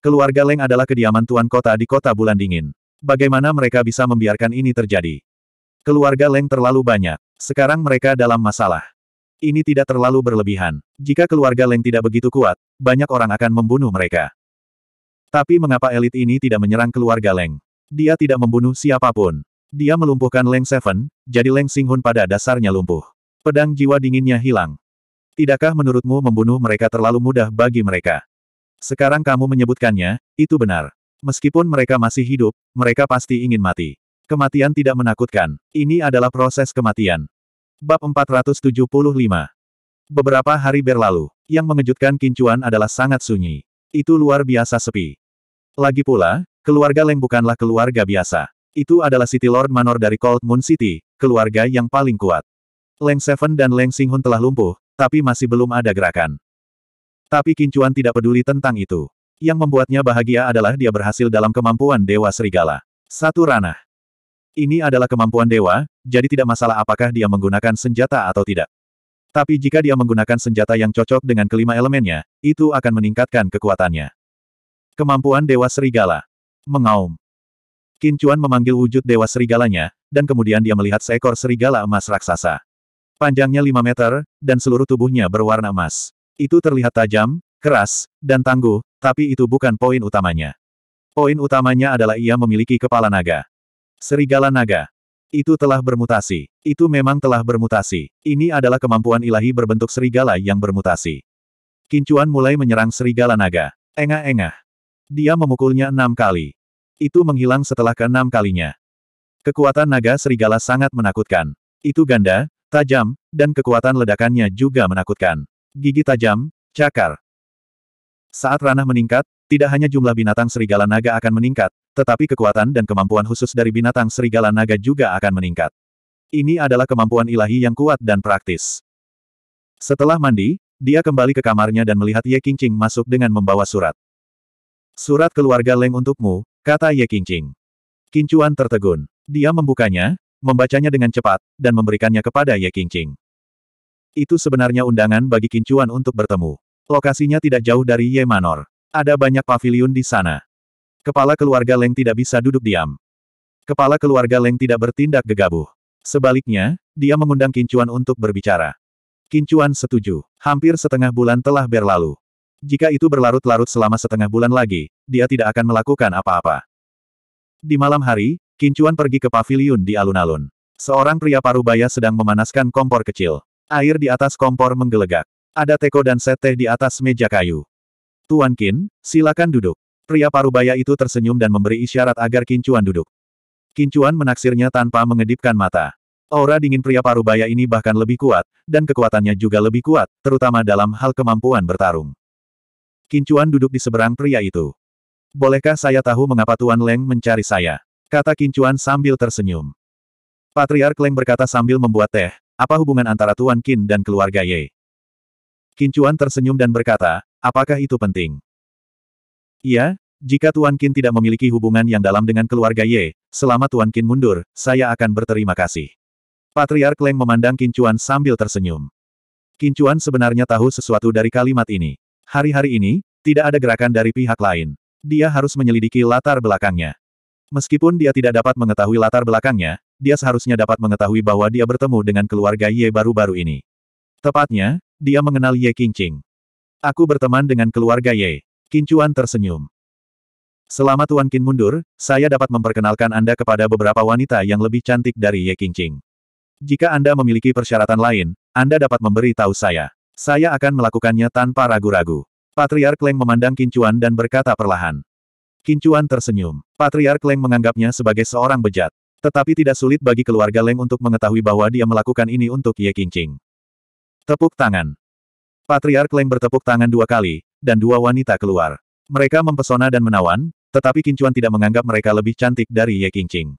Keluarga Leng adalah kediaman tuan kota di kota bulan dingin. Bagaimana mereka bisa membiarkan ini terjadi? Keluarga Leng terlalu banyak. Sekarang mereka dalam masalah. Ini tidak terlalu berlebihan. Jika keluarga Leng tidak begitu kuat, banyak orang akan membunuh mereka. Tapi mengapa elit ini tidak menyerang keluarga Leng? Dia tidak membunuh siapapun. Dia melumpuhkan Leng Seven, jadi Leng Singhun pada dasarnya lumpuh. Pedang jiwa dinginnya hilang. Tidakkah menurutmu membunuh mereka terlalu mudah bagi mereka? Sekarang kamu menyebutkannya, itu benar. Meskipun mereka masih hidup, mereka pasti ingin mati. Kematian tidak menakutkan. Ini adalah proses kematian. Bab 475 Beberapa hari berlalu, yang mengejutkan Kincuan adalah sangat sunyi. Itu luar biasa sepi. Lagi pula, Keluarga Leng bukanlah keluarga biasa. Itu adalah City Lord Manor dari Cold Moon City, keluarga yang paling kuat. Leng Seven dan Leng Singhun telah lumpuh, tapi masih belum ada gerakan. Tapi Kincuan tidak peduli tentang itu. Yang membuatnya bahagia adalah dia berhasil dalam kemampuan Dewa Serigala. Satu ranah. Ini adalah kemampuan dewa, jadi tidak masalah apakah dia menggunakan senjata atau tidak. Tapi jika dia menggunakan senjata yang cocok dengan kelima elemennya, itu akan meningkatkan kekuatannya. Kemampuan Dewa Serigala mengaum. Kincuan memanggil wujud dewa serigalanya, dan kemudian dia melihat seekor serigala emas raksasa. Panjangnya 5 meter, dan seluruh tubuhnya berwarna emas. Itu terlihat tajam, keras, dan tangguh, tapi itu bukan poin utamanya. Poin utamanya adalah ia memiliki kepala naga. Serigala naga. Itu telah bermutasi. Itu memang telah bermutasi. Ini adalah kemampuan ilahi berbentuk serigala yang bermutasi. Kincuan mulai menyerang serigala naga. Engah-engah. Dia memukulnya enam kali. Itu menghilang setelah keenam kalinya. Kekuatan naga serigala sangat menakutkan. Itu ganda, tajam, dan kekuatan ledakannya juga menakutkan. Gigi tajam, cakar. Saat ranah meningkat, tidak hanya jumlah binatang serigala naga akan meningkat, tetapi kekuatan dan kemampuan khusus dari binatang serigala naga juga akan meningkat. Ini adalah kemampuan ilahi yang kuat dan praktis. Setelah mandi, dia kembali ke kamarnya dan melihat Ye Qingqing masuk dengan membawa surat. Surat keluarga Leng untukmu, Kata Ye Qingqing. Kincuan tertegun. Dia membukanya, membacanya dengan cepat, dan memberikannya kepada Ye Qingqing. Itu sebenarnya undangan bagi Kincuan untuk bertemu. Lokasinya tidak jauh dari Ye Manor. Ada banyak paviliun di sana. Kepala keluarga Leng tidak bisa duduk diam. Kepala keluarga Leng tidak bertindak gegabah. Sebaliknya, dia mengundang Kincuan untuk berbicara. Kincuan setuju. Hampir setengah bulan telah berlalu. Jika itu berlarut-larut selama setengah bulan lagi, dia tidak akan melakukan apa-apa. Di malam hari, Kincuan pergi ke paviliun di alun-alun. Seorang pria parubaya sedang memanaskan kompor kecil. Air di atas kompor menggelegak. Ada teko dan set teh di atas meja kayu. Tuan Kin, silakan duduk. Pria parubaya itu tersenyum dan memberi isyarat agar Kincuan duduk. Kincuan menaksirnya tanpa mengedipkan mata. Aura dingin pria parubaya ini bahkan lebih kuat, dan kekuatannya juga lebih kuat, terutama dalam hal kemampuan bertarung. Kincuan duduk di seberang pria itu. Bolehkah saya tahu mengapa Tuan Leng mencari saya? Kata Kincuan sambil tersenyum. Patriark Leng berkata sambil membuat teh, apa hubungan antara Tuan Kin dan keluarga Ye? Kincuan tersenyum dan berkata, apakah itu penting? Iya, jika Tuan Kin tidak memiliki hubungan yang dalam dengan keluarga Ye, selama Tuan Kin mundur, saya akan berterima kasih. Patriark Leng memandang Kincuan sambil tersenyum. Kincuan sebenarnya tahu sesuatu dari kalimat ini. Hari-hari ini, tidak ada gerakan dari pihak lain. Dia harus menyelidiki latar belakangnya. Meskipun dia tidak dapat mengetahui latar belakangnya, dia seharusnya dapat mengetahui bahwa dia bertemu dengan keluarga Ye baru-baru ini. Tepatnya, dia mengenal Ye Qingqing. Aku berteman dengan keluarga Ye. Kincuan tersenyum. Selama Tuan Kin mundur, saya dapat memperkenalkan Anda kepada beberapa wanita yang lebih cantik dari Ye Qingqing. Jika Anda memiliki persyaratan lain, Anda dapat memberi tahu saya. Saya akan melakukannya tanpa ragu-ragu. Patriark Leng memandang Kincuan dan berkata perlahan. Kincuan tersenyum. Patriark Leng menganggapnya sebagai seorang bejat. Tetapi tidak sulit bagi keluarga Leng untuk mengetahui bahwa dia melakukan ini untuk Ye Qingqing. Tepuk tangan. Patriark Leng bertepuk tangan dua kali, dan dua wanita keluar. Mereka mempesona dan menawan, tetapi Kincuan tidak menganggap mereka lebih cantik dari Ye Qingqing.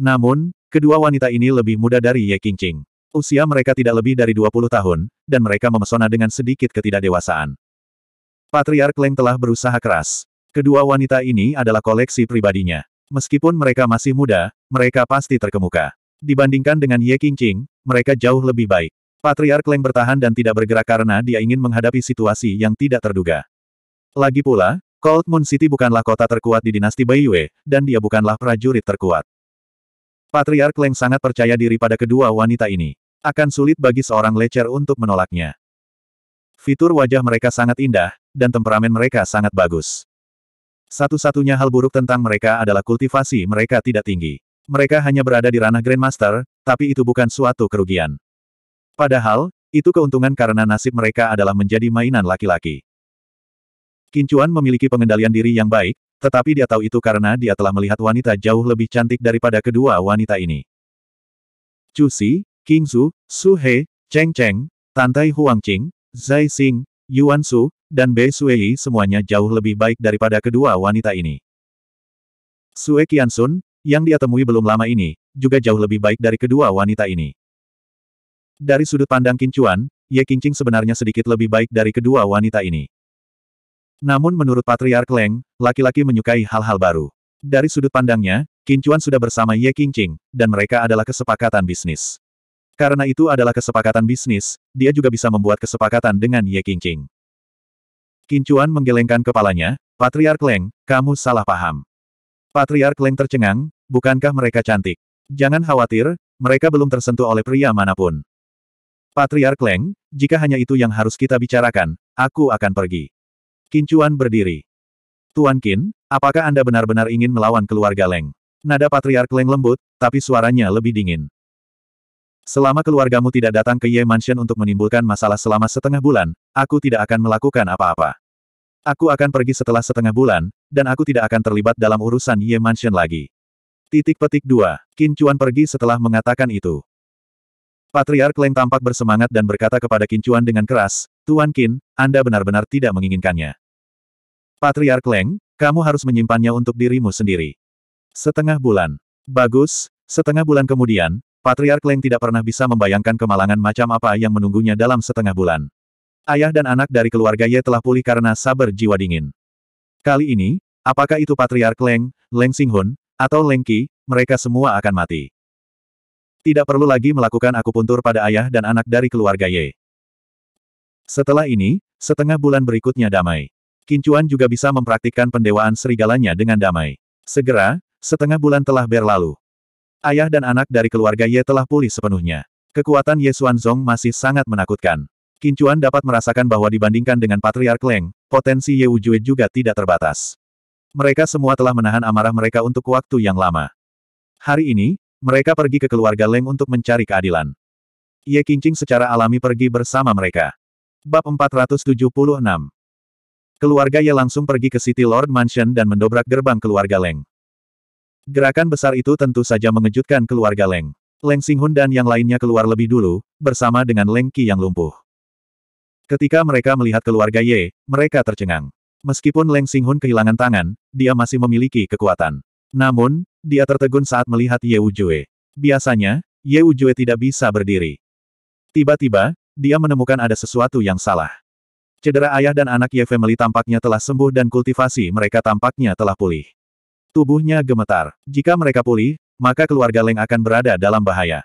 Namun, kedua wanita ini lebih muda dari Ye Qingqing. Usia mereka tidak lebih dari 20 tahun, dan mereka memesona dengan sedikit ketidakdewasaan. Patriark Leng telah berusaha keras. Kedua wanita ini adalah koleksi pribadinya. Meskipun mereka masih muda, mereka pasti terkemuka. Dibandingkan dengan Ye Qingqing, mereka jauh lebih baik. Patriark Leng bertahan dan tidak bergerak karena dia ingin menghadapi situasi yang tidak terduga. Lagi pula, Cold Moon City bukanlah kota terkuat di dinasti Baiyue, dan dia bukanlah prajurit terkuat. Patriark Leng sangat percaya diri pada kedua wanita ini. Akan sulit bagi seorang lecer untuk menolaknya. Fitur wajah mereka sangat indah, dan temperamen mereka sangat bagus. Satu-satunya hal buruk tentang mereka adalah kultivasi mereka tidak tinggi. Mereka hanya berada di ranah Grandmaster, tapi itu bukan suatu kerugian. Padahal, itu keuntungan karena nasib mereka adalah menjadi mainan laki-laki. Kincuan memiliki pengendalian diri yang baik, tetapi dia tahu itu karena dia telah melihat wanita jauh lebih cantik daripada kedua wanita ini. Chu Si, King Su, Su He, Cheng Cheng, Tantai Huang Qing, Zai Xing, Yuan Su, dan Bei Suei semuanya jauh lebih baik daripada kedua wanita ini. Sue Qiansun, yang dia temui belum lama ini, juga jauh lebih baik dari kedua wanita ini. Dari sudut pandang Kincuan, Ye Qingqing sebenarnya sedikit lebih baik dari kedua wanita ini. Namun menurut Patriark Leng, laki-laki menyukai hal-hal baru. Dari sudut pandangnya, Kincuan sudah bersama Ye Qingqing, dan mereka adalah kesepakatan bisnis. Karena itu adalah kesepakatan bisnis, dia juga bisa membuat kesepakatan dengan Ye Qingqing. Kincuan menggelengkan kepalanya, Patriark Leng, kamu salah paham. Patriark Leng tercengang, bukankah mereka cantik? Jangan khawatir, mereka belum tersentuh oleh pria manapun. Patriark Leng, jika hanya itu yang harus kita bicarakan, aku akan pergi. Kincuan berdiri. Tuan Kin, apakah Anda benar-benar ingin melawan keluarga Leng? Nada Patriark Leng lembut, tapi suaranya lebih dingin. Selama keluargamu tidak datang ke Ye Mansion untuk menimbulkan masalah selama setengah bulan, aku tidak akan melakukan apa-apa. Aku akan pergi setelah setengah bulan, dan aku tidak akan terlibat dalam urusan Ye Mansion lagi. Titik petik 2. Qin pergi setelah mengatakan itu. Patriark Leng tampak bersemangat dan berkata kepada Kincuan Chuan dengan keras, Tuan Kin, Anda benar-benar tidak menginginkannya. Patriark Leng, kamu harus menyimpannya untuk dirimu sendiri. Setengah bulan. Bagus, setengah bulan kemudian, Patriark Leng tidak pernah bisa membayangkan kemalangan macam apa yang menunggunya dalam setengah bulan. Ayah dan anak dari keluarga Ye telah pulih karena sabar jiwa dingin. Kali ini, apakah itu Patriark Leng, Leng Singhun, atau Leng Qi, mereka semua akan mati. Tidak perlu lagi melakukan akupuntur pada ayah dan anak dari keluarga Ye. Setelah ini, setengah bulan berikutnya damai. Kincuan juga bisa mempraktikkan pendewaan serigalanya dengan damai. Segera, setengah bulan telah berlalu. Ayah dan anak dari keluarga Ye telah pulih sepenuhnya. Kekuatan Ye Xuanzong masih sangat menakutkan. Kincuan dapat merasakan bahwa dibandingkan dengan Patriark Leng, potensi Ye Wujue juga tidak terbatas. Mereka semua telah menahan amarah mereka untuk waktu yang lama. Hari ini, mereka pergi ke keluarga Leng untuk mencari keadilan. Ye Qingqing secara alami pergi bersama mereka. Bab 476 Keluarga Ye langsung pergi ke City Lord Mansion dan mendobrak gerbang keluarga Leng. Gerakan besar itu tentu saja mengejutkan keluarga Leng. Leng Singhun dan yang lainnya keluar lebih dulu, bersama dengan Leng Qi yang lumpuh. Ketika mereka melihat keluarga Ye, mereka tercengang. Meskipun Leng Singhun kehilangan tangan, dia masih memiliki kekuatan. Namun, dia tertegun saat melihat Ye Wujue. Biasanya, Ye Wujue tidak bisa berdiri. Tiba-tiba, dia menemukan ada sesuatu yang salah. Cedera ayah dan anak Ye Family tampaknya telah sembuh dan kultivasi mereka tampaknya telah pulih. Tubuhnya gemetar. Jika mereka pulih, maka keluarga Leng akan berada dalam bahaya.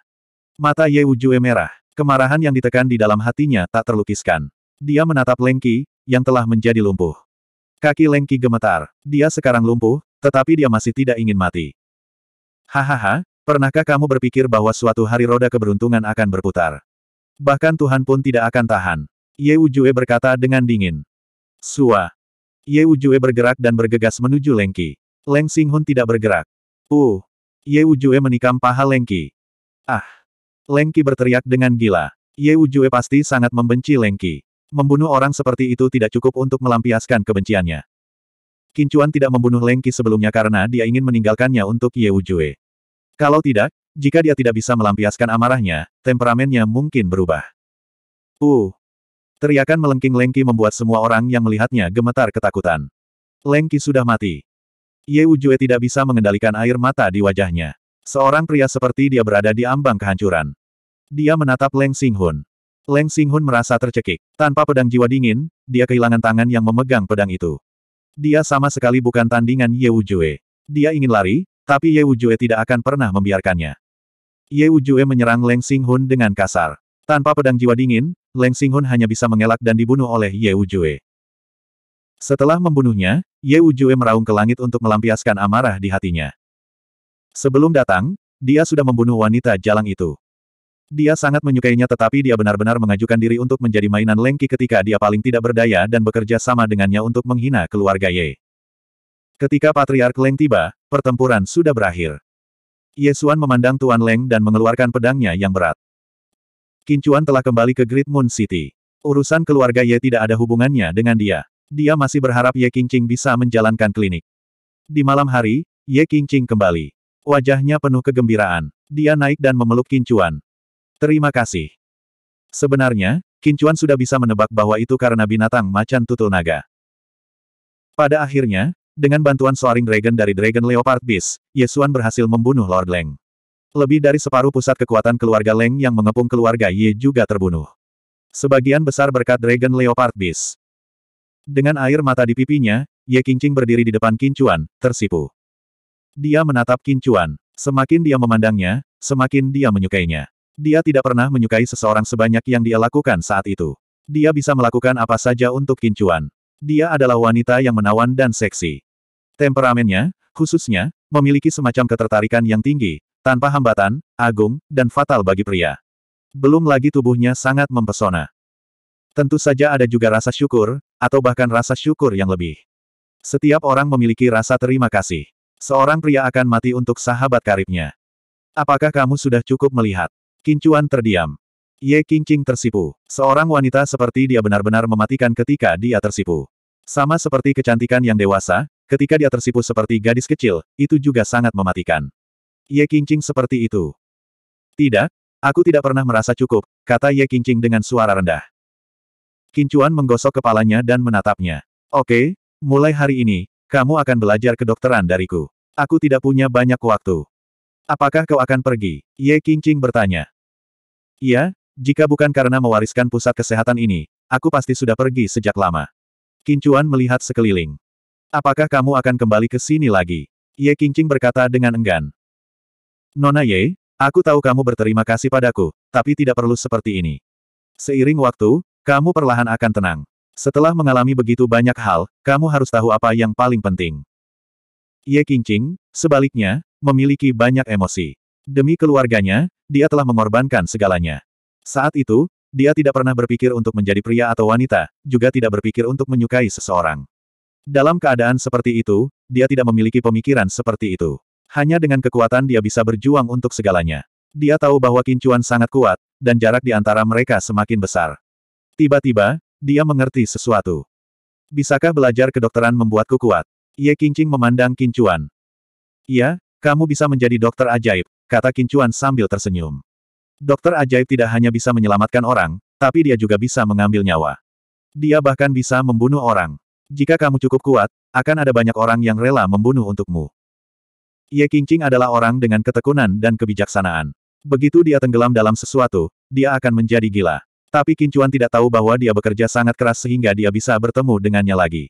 Mata Ye Wujue merah. Kemarahan yang ditekan di dalam hatinya tak terlukiskan. Dia menatap Leng Lengki, yang telah menjadi lumpuh. Kaki Leng Lengki gemetar. Dia sekarang lumpuh, tetapi dia masih tidak ingin mati. Hahaha, pernahkah kamu berpikir bahwa suatu hari roda keberuntungan akan berputar? Bahkan Tuhan pun tidak akan tahan. Ye Ujue berkata dengan dingin. Sua. Ye Ujue bergerak dan bergegas menuju Lengki. Leng Singhun tidak bergerak. Uh. Ye Ujue menikam paha Lengki. Ah. Lengki berteriak dengan gila. Ye Ujue pasti sangat membenci Lengki. Membunuh orang seperti itu tidak cukup untuk melampiaskan kebenciannya. Kincuan tidak membunuh Lengki sebelumnya karena dia ingin meninggalkannya untuk Ye Ujue. Kalau tidak, jika dia tidak bisa melampiaskan amarahnya, temperamennya mungkin berubah. Uh, Teriakan melengking Lengki membuat semua orang yang melihatnya gemetar ketakutan. Lengki sudah mati. Ye Ujue tidak bisa mengendalikan air mata di wajahnya. Seorang pria seperti dia berada di ambang kehancuran. Dia menatap Leng Singhun. Leng Singhun merasa tercekik. Tanpa pedang jiwa dingin, dia kehilangan tangan yang memegang pedang itu. Dia sama sekali bukan tandingan Ye Ujue. Dia ingin lari, tapi Ye Ujue tidak akan pernah membiarkannya. Ye Ujue menyerang Leng Singhun dengan kasar. Tanpa pedang jiwa dingin, Leng Xinghun hanya bisa mengelak dan dibunuh oleh Ye Wujue. Setelah membunuhnya, Ye Wujue meraung ke langit untuk melampiaskan amarah di hatinya. Sebelum datang, dia sudah membunuh wanita jalang itu. Dia sangat menyukainya tetapi dia benar-benar mengajukan diri untuk menjadi mainan Lengki ketika dia paling tidak berdaya dan bekerja sama dengannya untuk menghina keluarga Ye. Ketika Patriark Leng tiba, pertempuran sudah berakhir. Yesuan memandang Tuan Leng dan mengeluarkan pedangnya yang berat. Kincuan telah kembali ke Great Moon City. Urusan keluarga Ye tidak ada hubungannya dengan dia. Dia masih berharap Ye Qingqing bisa menjalankan klinik. Di malam hari, Ye Qingqing kembali. Wajahnya penuh kegembiraan. Dia naik dan memeluk Kincuan. Terima kasih. Sebenarnya, Kincuan sudah bisa menebak bahwa itu karena binatang macan tutul naga. Pada akhirnya, dengan bantuan Soaring Dragon dari Dragon Leopard Beast, Yesuan berhasil membunuh Lord Leng. Lebih dari separuh pusat kekuatan keluarga Leng yang mengepung keluarga Ye juga terbunuh. Sebagian besar berkat Dragon Leopard Beast. Dengan air mata di pipinya, Ye Qingqing berdiri di depan Kincuan, tersipu. Dia menatap Kincuan. Semakin dia memandangnya, semakin dia menyukainya. Dia tidak pernah menyukai seseorang sebanyak yang dia lakukan saat itu. Dia bisa melakukan apa saja untuk Kincuan. Dia adalah wanita yang menawan dan seksi. Temperamennya, khususnya, memiliki semacam ketertarikan yang tinggi, tanpa hambatan, agung, dan fatal bagi pria. Belum lagi tubuhnya sangat mempesona. Tentu saja ada juga rasa syukur, atau bahkan rasa syukur yang lebih. Setiap orang memiliki rasa terima kasih. Seorang pria akan mati untuk sahabat karibnya. Apakah kamu sudah cukup melihat? Kincuan terdiam. Ye Qingqing tersipu. Seorang wanita seperti dia benar-benar mematikan ketika dia tersipu. Sama seperti kecantikan yang dewasa, ketika dia tersipu seperti gadis kecil, itu juga sangat mematikan. Ye Qingqing seperti itu. Tidak, aku tidak pernah merasa cukup, kata Ye Qingqing dengan suara rendah. Kincuan menggosok kepalanya dan menatapnya. Oke, mulai hari ini, kamu akan belajar kedokteran dariku. Aku tidak punya banyak waktu. Apakah kau akan pergi? Ye Qingqing bertanya. Iya, jika bukan karena mewariskan pusat kesehatan ini, aku pasti sudah pergi sejak lama. Kincuan melihat sekeliling. Apakah kamu akan kembali ke sini lagi? Ye Qingqing berkata dengan enggan. Nona Ye, aku tahu kamu berterima kasih padaku, tapi tidak perlu seperti ini. Seiring waktu, kamu perlahan akan tenang. Setelah mengalami begitu banyak hal, kamu harus tahu apa yang paling penting. Ye Qingqing, sebaliknya, memiliki banyak emosi. Demi keluarganya, dia telah mengorbankan segalanya. Saat itu, dia tidak pernah berpikir untuk menjadi pria atau wanita, juga tidak berpikir untuk menyukai seseorang. Dalam keadaan seperti itu, dia tidak memiliki pemikiran seperti itu. Hanya dengan kekuatan dia bisa berjuang untuk segalanya. Dia tahu bahwa kincuan sangat kuat, dan jarak di antara mereka semakin besar. Tiba-tiba, dia mengerti sesuatu. Bisakah belajar kedokteran membuatku kuat? Ye Qingqing memandang kincuan. Iya, kamu bisa menjadi dokter ajaib, kata kincuan sambil tersenyum. Dokter ajaib tidak hanya bisa menyelamatkan orang, tapi dia juga bisa mengambil nyawa. Dia bahkan bisa membunuh orang. Jika kamu cukup kuat, akan ada banyak orang yang rela membunuh untukmu. Ye Qingqing adalah orang dengan ketekunan dan kebijaksanaan. Begitu dia tenggelam dalam sesuatu, dia akan menjadi gila. Tapi Kincuan tidak tahu bahwa dia bekerja sangat keras sehingga dia bisa bertemu dengannya lagi.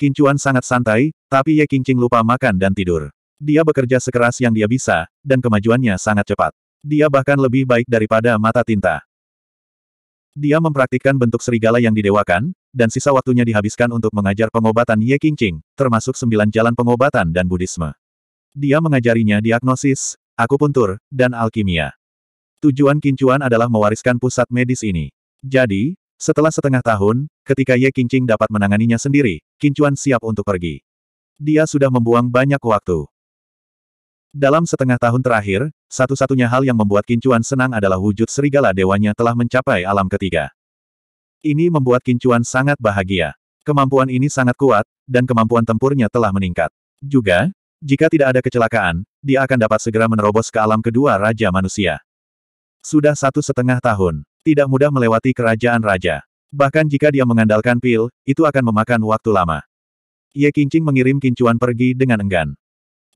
Kincuan sangat santai, tapi Ye Qingqing lupa makan dan tidur. Dia bekerja sekeras yang dia bisa, dan kemajuannya sangat cepat. Dia bahkan lebih baik daripada mata tinta. Dia mempraktikkan bentuk serigala yang didewakan, dan sisa waktunya dihabiskan untuk mengajar pengobatan Ye Qingqing, termasuk sembilan jalan pengobatan dan Buddhisme. Dia mengajarinya diagnosis, akupuntur, dan alkimia. Tujuan Kincuan adalah mewariskan pusat medis ini. Jadi, setelah setengah tahun, ketika Ye Kincing dapat menanganinya sendiri, Kincuan siap untuk pergi. Dia sudah membuang banyak waktu. Dalam setengah tahun terakhir, satu-satunya hal yang membuat Kincuan senang adalah wujud serigala dewanya telah mencapai alam ketiga. Ini membuat Kincuan sangat bahagia. Kemampuan ini sangat kuat, dan kemampuan tempurnya telah meningkat. Juga, jika tidak ada kecelakaan, dia akan dapat segera menerobos ke alam kedua Raja Manusia. Sudah satu setengah tahun, tidak mudah melewati kerajaan Raja. Bahkan jika dia mengandalkan pil, itu akan memakan waktu lama. Ye Kincing mengirim Kincuan pergi dengan enggan.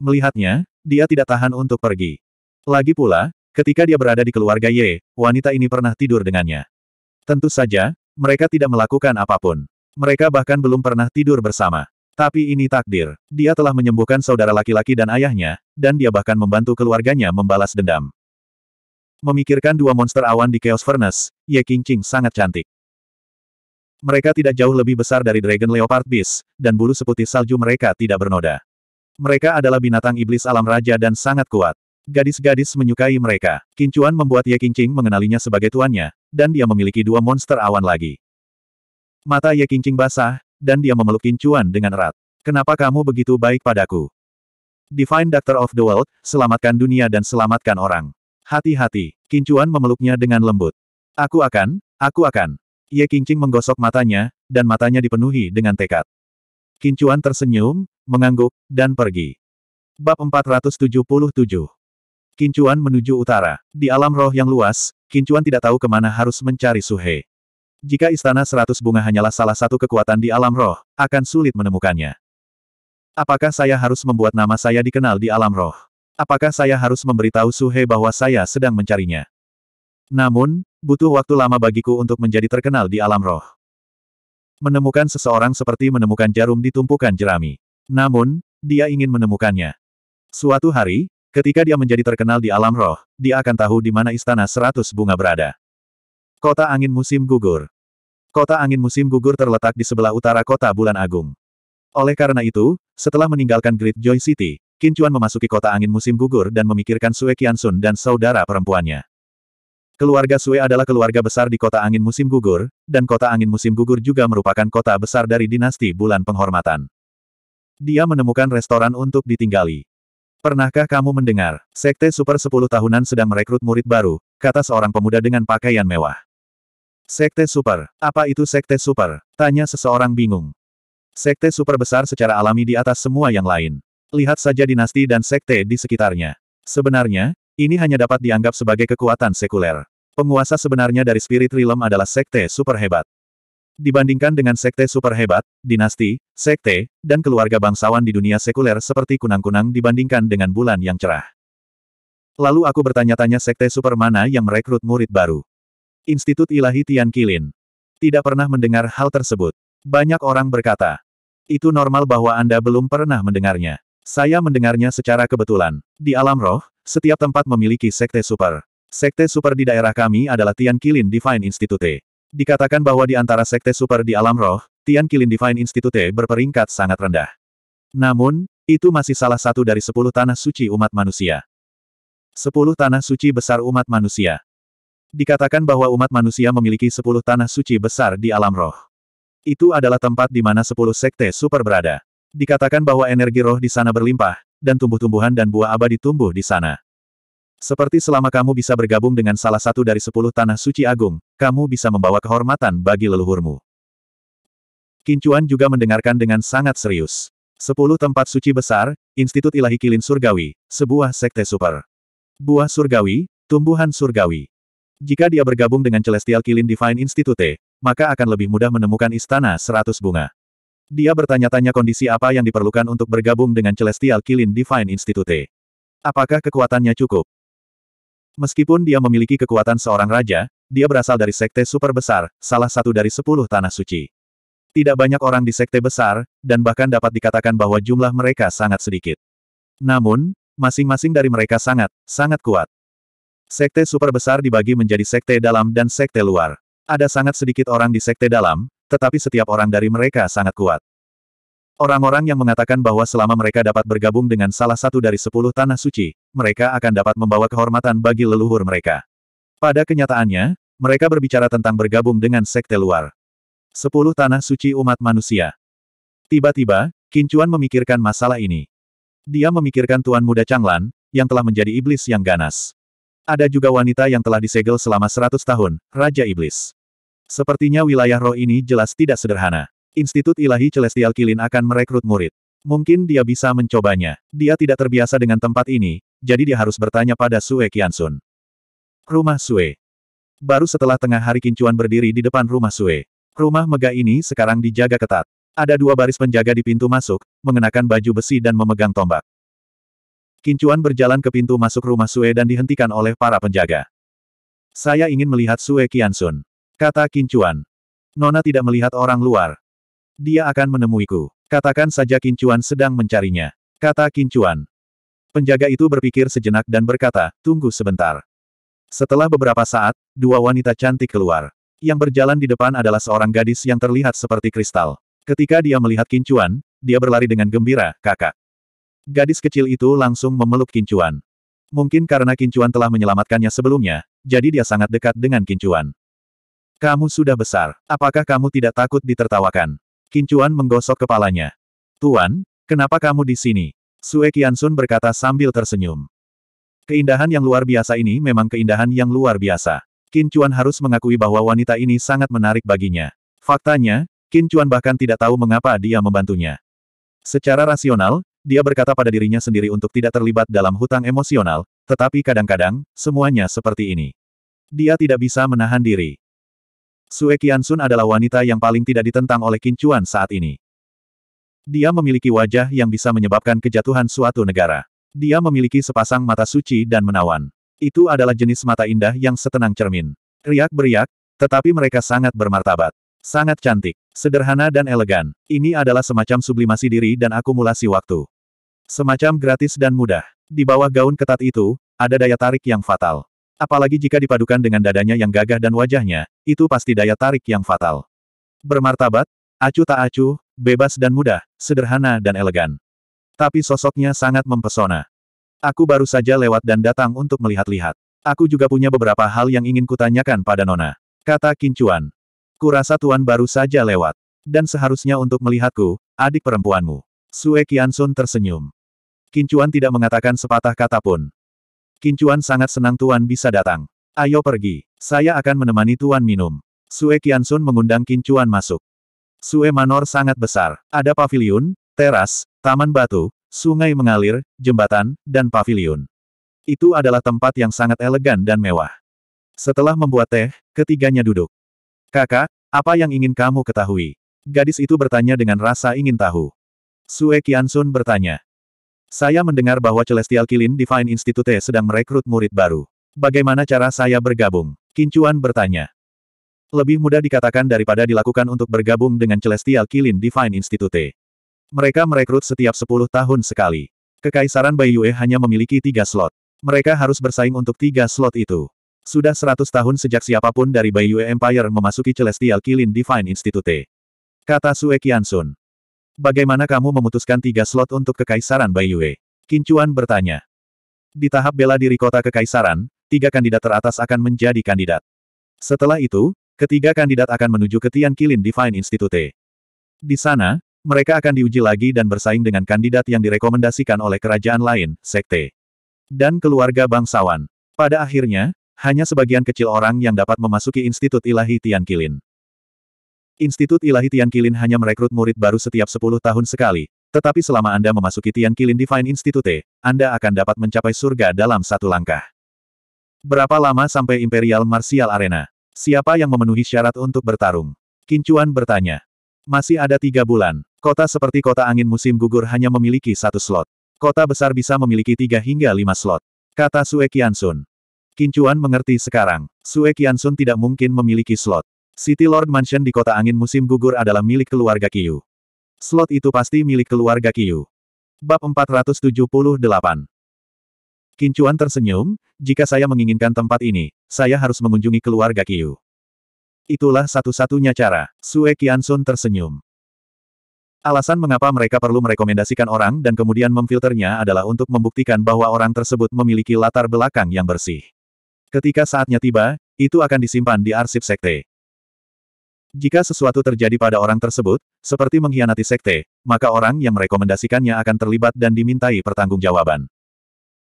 Melihatnya, dia tidak tahan untuk pergi. Lagi pula, ketika dia berada di keluarga Ye, wanita ini pernah tidur dengannya. Tentu saja, mereka tidak melakukan apapun. Mereka bahkan belum pernah tidur bersama. Tapi ini takdir. Dia telah menyembuhkan saudara laki-laki dan ayahnya, dan dia bahkan membantu keluarganya membalas dendam. Memikirkan dua monster awan di Chaos Furnace, Ye King sangat cantik. Mereka tidak jauh lebih besar dari Dragon Leopard Beast, dan bulu seputih salju mereka tidak bernoda. Mereka adalah binatang iblis alam raja dan sangat kuat. Gadis-gadis menyukai mereka. Kincuan membuat Ye King mengenalinya sebagai tuannya, dan dia memiliki dua monster awan lagi. Mata Ye King basah, dan dia memeluk Kincuan dengan erat. Kenapa kamu begitu baik padaku? Divine Doctor of the World, selamatkan dunia dan selamatkan orang. Hati-hati, Kincuan memeluknya dengan lembut. Aku akan, aku akan. Ye Qingqing menggosok matanya, dan matanya dipenuhi dengan tekad. Kincuan tersenyum, mengangguk, dan pergi. Bab 477 Kincuan menuju utara. Di alam roh yang luas, Kincuan tidak tahu kemana harus mencari Suhe. Jika Istana Seratus Bunga hanyalah salah satu kekuatan di alam roh, akan sulit menemukannya. Apakah saya harus membuat nama saya dikenal di alam roh? Apakah saya harus memberitahu Suhe bahwa saya sedang mencarinya? Namun, butuh waktu lama bagiku untuk menjadi terkenal di alam roh. Menemukan seseorang seperti menemukan jarum di tumpukan jerami. Namun, dia ingin menemukannya. Suatu hari, ketika dia menjadi terkenal di alam roh, dia akan tahu di mana istana seratus bunga berada. Kota angin musim gugur. Kota angin musim gugur terletak di sebelah utara kota Bulan Agung. Oleh karena itu, setelah meninggalkan Great Joy City, Qin Chuan memasuki kota angin musim gugur dan memikirkan Sue Qiansun dan saudara perempuannya. Keluarga Sue adalah keluarga besar di kota angin musim gugur, dan kota angin musim gugur juga merupakan kota besar dari dinasti Bulan Penghormatan. Dia menemukan restoran untuk ditinggali. Pernahkah kamu mendengar, Sekte Super 10 tahunan sedang merekrut murid baru, kata seorang pemuda dengan pakaian mewah. Sekte Super. Apa itu Sekte Super? Tanya seseorang bingung. Sekte Super besar secara alami di atas semua yang lain. Lihat saja dinasti dan sekte di sekitarnya. Sebenarnya, ini hanya dapat dianggap sebagai kekuatan sekuler. Penguasa sebenarnya dari Spirit Realm adalah Sekte Super Hebat. Dibandingkan dengan Sekte Super Hebat, dinasti, sekte, dan keluarga bangsawan di dunia sekuler seperti kunang-kunang dibandingkan dengan bulan yang cerah. Lalu aku bertanya-tanya sekte super mana yang merekrut murid baru. Institut Ilahi Tian Kilin. Tidak pernah mendengar hal tersebut. Banyak orang berkata, itu normal bahwa Anda belum pernah mendengarnya. Saya mendengarnya secara kebetulan. Di alam roh, setiap tempat memiliki sekte super. Sekte super di daerah kami adalah Tian Kilin Divine Institute. Dikatakan bahwa di antara sekte super di alam roh, Tian Kilin Divine Institute berperingkat sangat rendah. Namun, itu masih salah satu dari sepuluh tanah suci umat manusia. Sepuluh tanah suci besar umat manusia dikatakan bahwa umat manusia memiliki sepuluh tanah suci besar di alam roh. Itu adalah tempat di mana sepuluh sekte super berada. Dikatakan bahwa energi roh di sana berlimpah, dan tumbuh-tumbuhan dan buah abadi tumbuh di sana. Seperti selama kamu bisa bergabung dengan salah satu dari sepuluh tanah suci agung, kamu bisa membawa kehormatan bagi leluhurmu. Kincuan juga mendengarkan dengan sangat serius. Sepuluh tempat suci besar, Institut Ilahi Kilin Surgawi, sebuah sekte super. Buah surgawi, tumbuhan surgawi. Jika dia bergabung dengan Celestial Kilin Divine Institute, maka akan lebih mudah menemukan Istana Seratus Bunga. Dia bertanya-tanya kondisi apa yang diperlukan untuk bergabung dengan Celestial Kilin Divine Institute. Apakah kekuatannya cukup? Meskipun dia memiliki kekuatan seorang raja, dia berasal dari sekte super besar, salah satu dari sepuluh tanah suci. Tidak banyak orang di sekte besar, dan bahkan dapat dikatakan bahwa jumlah mereka sangat sedikit. Namun, masing-masing dari mereka sangat, sangat kuat. Sekte super besar dibagi menjadi sekte dalam dan sekte luar. Ada sangat sedikit orang di sekte dalam, tetapi setiap orang dari mereka sangat kuat. Orang-orang yang mengatakan bahwa selama mereka dapat bergabung dengan salah satu dari sepuluh tanah suci, mereka akan dapat membawa kehormatan bagi leluhur mereka. Pada kenyataannya, mereka berbicara tentang bergabung dengan sekte luar. Sepuluh tanah suci umat manusia. Tiba-tiba, Kincuan memikirkan masalah ini. Dia memikirkan Tuan Muda Changlan, yang telah menjadi iblis yang ganas. Ada juga wanita yang telah disegel selama 100 tahun, Raja Iblis. Sepertinya wilayah roh ini jelas tidak sederhana. Institut Ilahi Celestial Kilin akan merekrut murid. Mungkin dia bisa mencobanya. Dia tidak terbiasa dengan tempat ini, jadi dia harus bertanya pada Sue Kiansun. Rumah Sue. Baru setelah tengah hari Kincuan berdiri di depan rumah Sue. Rumah megah ini sekarang dijaga ketat. Ada dua baris penjaga di pintu masuk, mengenakan baju besi dan memegang tombak. Kincuan berjalan ke pintu masuk rumah Sue dan dihentikan oleh para penjaga. Saya ingin melihat Sue Kiansun. Kata Kincuan. Nona tidak melihat orang luar. Dia akan menemuiku. Katakan saja Kincuan sedang mencarinya. Kata Kincuan. Penjaga itu berpikir sejenak dan berkata, tunggu sebentar. Setelah beberapa saat, dua wanita cantik keluar. Yang berjalan di depan adalah seorang gadis yang terlihat seperti kristal. Ketika dia melihat Kincuan, dia berlari dengan gembira, kakak. Gadis kecil itu langsung memeluk Kincuan. Mungkin karena Kincuan telah menyelamatkannya sebelumnya, jadi dia sangat dekat dengan Kincuan. Kamu sudah besar, apakah kamu tidak takut ditertawakan? Kincuan menggosok kepalanya. Tuan, kenapa kamu di sini? Sue Sun berkata sambil tersenyum. Keindahan yang luar biasa ini memang keindahan yang luar biasa. Kincuan harus mengakui bahwa wanita ini sangat menarik baginya. Faktanya, Kincuan bahkan tidak tahu mengapa dia membantunya. Secara rasional, dia berkata pada dirinya sendiri untuk tidak terlibat dalam hutang emosional, tetapi kadang-kadang, semuanya seperti ini. Dia tidak bisa menahan diri. Sue Sun adalah wanita yang paling tidak ditentang oleh Kincuan saat ini. Dia memiliki wajah yang bisa menyebabkan kejatuhan suatu negara. Dia memiliki sepasang mata suci dan menawan. Itu adalah jenis mata indah yang setenang cermin. Riak beriak, tetapi mereka sangat bermartabat. Sangat cantik, sederhana dan elegan. Ini adalah semacam sublimasi diri dan akumulasi waktu. Semacam gratis dan mudah. Di bawah gaun ketat itu, ada daya tarik yang fatal. Apalagi jika dipadukan dengan dadanya yang gagah dan wajahnya, itu pasti daya tarik yang fatal. Bermartabat, acu tak acu, bebas dan mudah, sederhana dan elegan. Tapi sosoknya sangat mempesona. Aku baru saja lewat dan datang untuk melihat-lihat. Aku juga punya beberapa hal yang ingin kutanyakan pada Nona. Kata Kincuan. Kurasa Tuan baru saja lewat. Dan seharusnya untuk melihatku, adik perempuanmu. Sue Kiansun tersenyum. Kincuan tidak mengatakan sepatah kata pun. Kincuan sangat senang Tuan bisa datang. Ayo pergi. Saya akan menemani Tuan minum. Sue Kiansun mengundang Kincuan masuk. Sue Manor sangat besar. Ada paviliun, teras, taman batu, sungai mengalir, jembatan, dan paviliun. Itu adalah tempat yang sangat elegan dan mewah. Setelah membuat teh, ketiganya duduk. Kakak, apa yang ingin kamu ketahui? Gadis itu bertanya dengan rasa ingin tahu. Sue Kiansun bertanya. Saya mendengar bahwa Celestial Kilin Divine Institute sedang merekrut murid baru. Bagaimana cara saya bergabung? Kincuan bertanya. Lebih mudah dikatakan daripada dilakukan untuk bergabung dengan Celestial Kilin Divine Institute. Mereka merekrut setiap 10 tahun sekali. Kekaisaran Bai hanya memiliki tiga slot. Mereka harus bersaing untuk tiga slot itu. Sudah 100 tahun sejak siapapun dari Bai Empire memasuki Celestial Kilin Divine Institute. Kata Sue Kiansun. Bagaimana kamu memutuskan tiga slot untuk Kekaisaran Bai Yue? Kincuan bertanya. Di tahap bela diri kota Kekaisaran, tiga kandidat teratas akan menjadi kandidat. Setelah itu, ketiga kandidat akan menuju ke Tian Kilin Divine Institute. Di sana, mereka akan diuji lagi dan bersaing dengan kandidat yang direkomendasikan oleh kerajaan lain, sekte, dan keluarga bangsawan. Pada akhirnya, hanya sebagian kecil orang yang dapat memasuki Institut Ilahi Tian Kilin. Institut Ilahi Tian Kilin hanya merekrut murid baru setiap 10 tahun sekali, tetapi selama Anda memasuki Tian Kilin Divine Institute, Anda akan dapat mencapai surga dalam satu langkah. Berapa lama sampai Imperial Martial Arena? Siapa yang memenuhi syarat untuk bertarung? Kincuan bertanya. Masih ada tiga bulan. Kota seperti kota angin musim gugur hanya memiliki satu slot. Kota besar bisa memiliki tiga hingga lima slot. Kata Sue Kiansun. Kincuan mengerti sekarang. Sue Kiansun tidak mungkin memiliki slot. City Lord Mansion di kota angin musim gugur adalah milik keluarga Kiyu. Slot itu pasti milik keluarga Kiyu. Bab 478 Kincuan tersenyum, jika saya menginginkan tempat ini, saya harus mengunjungi keluarga Kiyu. Itulah satu-satunya cara, Sue Kiansun tersenyum. Alasan mengapa mereka perlu merekomendasikan orang dan kemudian memfilternya adalah untuk membuktikan bahwa orang tersebut memiliki latar belakang yang bersih. Ketika saatnya tiba, itu akan disimpan di arsip sekte. Jika sesuatu terjadi pada orang tersebut, seperti mengkhianati sekte, maka orang yang merekomendasikannya akan terlibat dan dimintai pertanggungjawaban.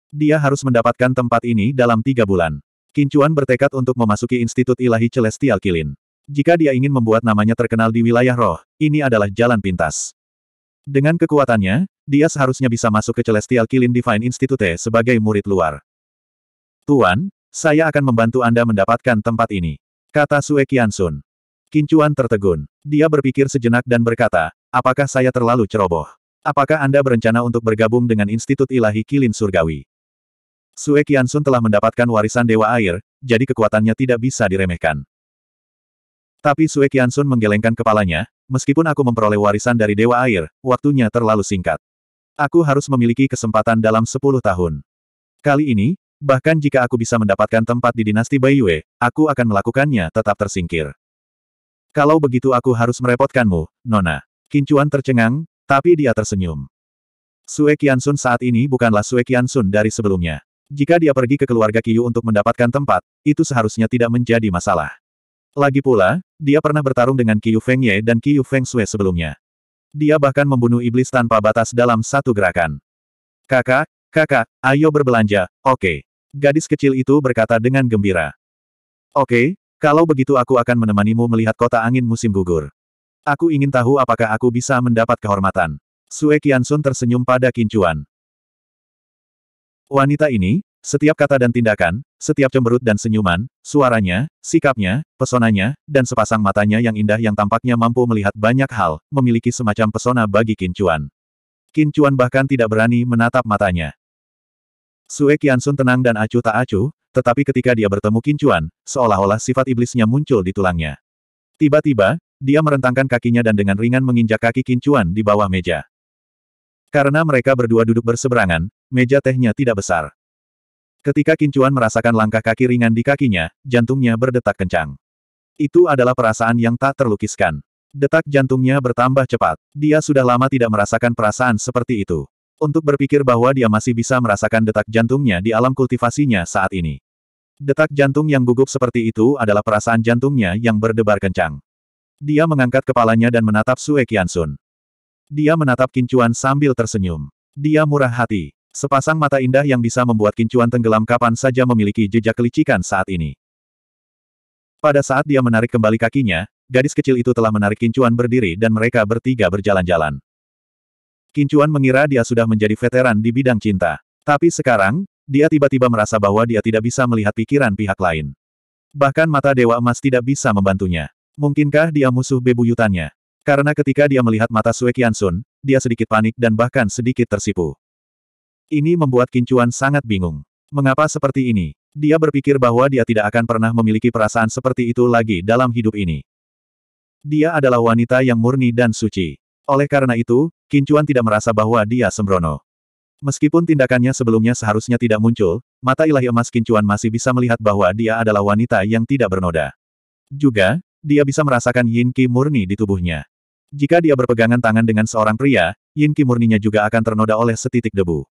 Dia harus mendapatkan tempat ini dalam tiga bulan. Kincuan bertekad untuk memasuki Institut Ilahi Celestial Kilin. Jika dia ingin membuat namanya terkenal di wilayah roh, ini adalah jalan pintas. Dengan kekuatannya, dia seharusnya bisa masuk ke Celestial Kilin Divine Institute sebagai murid luar. Tuan, saya akan membantu Anda mendapatkan tempat ini. Kata Sue Kiansun. Kincuan tertegun. Dia berpikir sejenak dan berkata, apakah saya terlalu ceroboh? Apakah Anda berencana untuk bergabung dengan Institut Ilahi Kilin Surgawi? Sue Kiansun telah mendapatkan warisan Dewa Air, jadi kekuatannya tidak bisa diremehkan. Tapi Sue Kiansun menggelengkan kepalanya, meskipun aku memperoleh warisan dari Dewa Air, waktunya terlalu singkat. Aku harus memiliki kesempatan dalam 10 tahun. Kali ini, bahkan jika aku bisa mendapatkan tempat di dinasti Baiyue, aku akan melakukannya tetap tersingkir. Kalau begitu aku harus merepotkanmu, Nona. Kincuan tercengang, tapi dia tersenyum. Sue Sun saat ini bukanlah Sue Sun dari sebelumnya. Jika dia pergi ke keluarga Kiyu untuk mendapatkan tempat, itu seharusnya tidak menjadi masalah. Lagi pula, dia pernah bertarung dengan Kiyu Feng Ye dan Kiyu Feng Sue sebelumnya. Dia bahkan membunuh iblis tanpa batas dalam satu gerakan. Kakak, kakak, ayo berbelanja, oke. Okay. Gadis kecil itu berkata dengan gembira. Oke, okay, kalau begitu aku akan menemanimu melihat kota angin musim gugur. Aku ingin tahu apakah aku bisa mendapat kehormatan. Sue Sun tersenyum pada Kincuan. Wanita ini, setiap kata dan tindakan, setiap cemberut dan senyuman, suaranya, sikapnya, pesonanya, dan sepasang matanya yang indah yang tampaknya mampu melihat banyak hal, memiliki semacam pesona bagi Kincuan. Kincuan bahkan tidak berani menatap matanya. Sue Sun tenang dan acuh tak acuh, tetapi ketika dia bertemu Kincuan, seolah-olah sifat iblisnya muncul di tulangnya. Tiba-tiba, dia merentangkan kakinya dan dengan ringan menginjak kaki Kincuan di bawah meja. Karena mereka berdua duduk berseberangan, meja tehnya tidak besar. Ketika Kincuan merasakan langkah kaki ringan di kakinya, jantungnya berdetak kencang. Itu adalah perasaan yang tak terlukiskan. Detak jantungnya bertambah cepat. Dia sudah lama tidak merasakan perasaan seperti itu untuk berpikir bahwa dia masih bisa merasakan detak jantungnya di alam kultivasinya saat ini. Detak jantung yang gugup seperti itu adalah perasaan jantungnya yang berdebar kencang. Dia mengangkat kepalanya dan menatap Sue Sun. Dia menatap Kincuan sambil tersenyum. Dia murah hati. Sepasang mata indah yang bisa membuat Kincuan tenggelam kapan saja memiliki jejak kelicikan saat ini. Pada saat dia menarik kembali kakinya, gadis kecil itu telah menarik Kincuan berdiri dan mereka bertiga berjalan-jalan. Kincuan mengira dia sudah menjadi veteran di bidang cinta. Tapi sekarang, dia tiba-tiba merasa bahwa dia tidak bisa melihat pikiran pihak lain. Bahkan mata Dewa Emas tidak bisa membantunya. Mungkinkah dia musuh bebuyutannya? Karena ketika dia melihat mata Sue Sun, dia sedikit panik dan bahkan sedikit tersipu. Ini membuat Kincuan sangat bingung. Mengapa seperti ini? Dia berpikir bahwa dia tidak akan pernah memiliki perasaan seperti itu lagi dalam hidup ini. Dia adalah wanita yang murni dan suci. Oleh karena itu, Kincuan tidak merasa bahwa dia sembrono. Meskipun tindakannya sebelumnya seharusnya tidak muncul, mata ilahi emas Kincuan masih bisa melihat bahwa dia adalah wanita yang tidak bernoda. Juga, dia bisa merasakan yin ki murni di tubuhnya. Jika dia berpegangan tangan dengan seorang pria, yin ki murninya juga akan ternoda oleh setitik debu.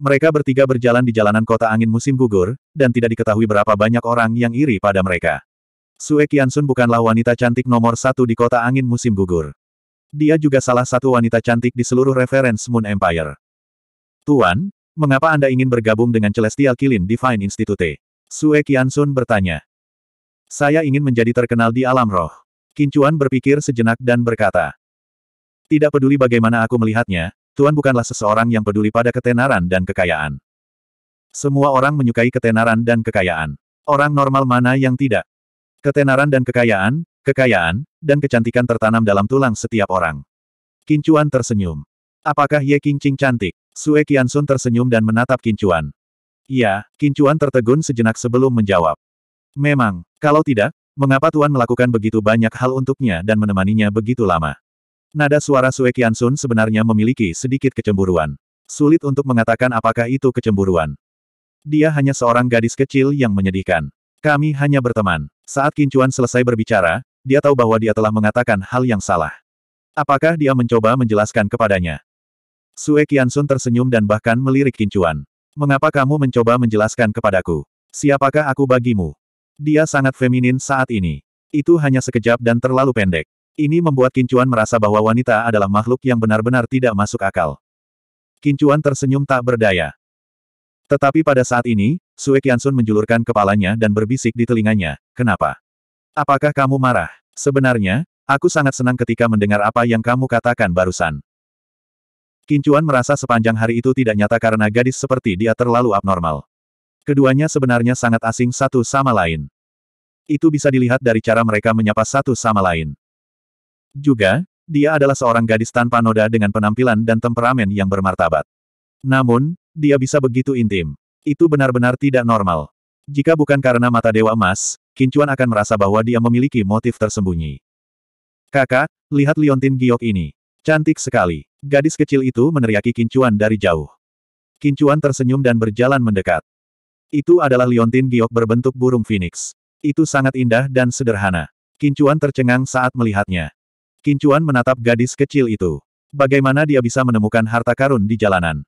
Mereka bertiga berjalan di jalanan kota angin musim gugur, dan tidak diketahui berapa banyak orang yang iri pada mereka. Sue Sun bukanlah wanita cantik nomor satu di kota angin musim gugur dia juga salah satu wanita cantik di seluruh reference Moon Empire. Tuan, mengapa Anda ingin bergabung dengan Celestial Kilin Divine Institute? Sue Kiansun bertanya. Saya ingin menjadi terkenal di alam roh. Kincuan berpikir sejenak dan berkata. Tidak peduli bagaimana aku melihatnya, Tuan bukanlah seseorang yang peduli pada ketenaran dan kekayaan. Semua orang menyukai ketenaran dan kekayaan. Orang normal mana yang tidak? Ketenaran dan kekayaan, kekayaan, dan kecantikan tertanam dalam tulang setiap orang. Kincuan tersenyum. Apakah Ye Qingqing cantik? Sue Qiansun tersenyum dan menatap Kincuan. Iya, Kincuan tertegun sejenak sebelum menjawab. Memang, kalau tidak, mengapa Tuan melakukan begitu banyak hal untuknya dan menemaninya begitu lama? Nada suara Sue Qiansun sebenarnya memiliki sedikit kecemburuan. Sulit untuk mengatakan apakah itu kecemburuan. Dia hanya seorang gadis kecil yang menyedihkan. Kami hanya berteman. Saat Kincuan selesai berbicara, dia tahu bahwa dia telah mengatakan hal yang salah. Apakah dia mencoba menjelaskan kepadanya? Sue Sun tersenyum dan bahkan melirik Kincuan. Mengapa kamu mencoba menjelaskan kepadaku? Siapakah aku bagimu? Dia sangat feminin saat ini. Itu hanya sekejap dan terlalu pendek. Ini membuat Kincuan merasa bahwa wanita adalah makhluk yang benar-benar tidak masuk akal. Kincuan tersenyum tak berdaya. Tetapi pada saat ini, Sue Kiansun menjulurkan kepalanya dan berbisik di telinganya, kenapa? Apakah kamu marah? Sebenarnya, aku sangat senang ketika mendengar apa yang kamu katakan barusan. Kincuan merasa sepanjang hari itu tidak nyata karena gadis seperti dia terlalu abnormal. Keduanya sebenarnya sangat asing satu sama lain. Itu bisa dilihat dari cara mereka menyapa satu sama lain. Juga, dia adalah seorang gadis tanpa noda dengan penampilan dan temperamen yang bermartabat. Namun, dia bisa begitu intim. Itu benar-benar tidak normal. Jika bukan karena mata Dewa Emas, Kincuan akan merasa bahwa dia memiliki motif tersembunyi. Kakak, lihat Liontin Giok ini. Cantik sekali. Gadis kecil itu meneriaki Kincuan dari jauh. Kincuan tersenyum dan berjalan mendekat. Itu adalah Liontin Giok berbentuk burung phoenix. Itu sangat indah dan sederhana. Kincuan tercengang saat melihatnya. Kincuan menatap gadis kecil itu. Bagaimana dia bisa menemukan harta karun di jalanan?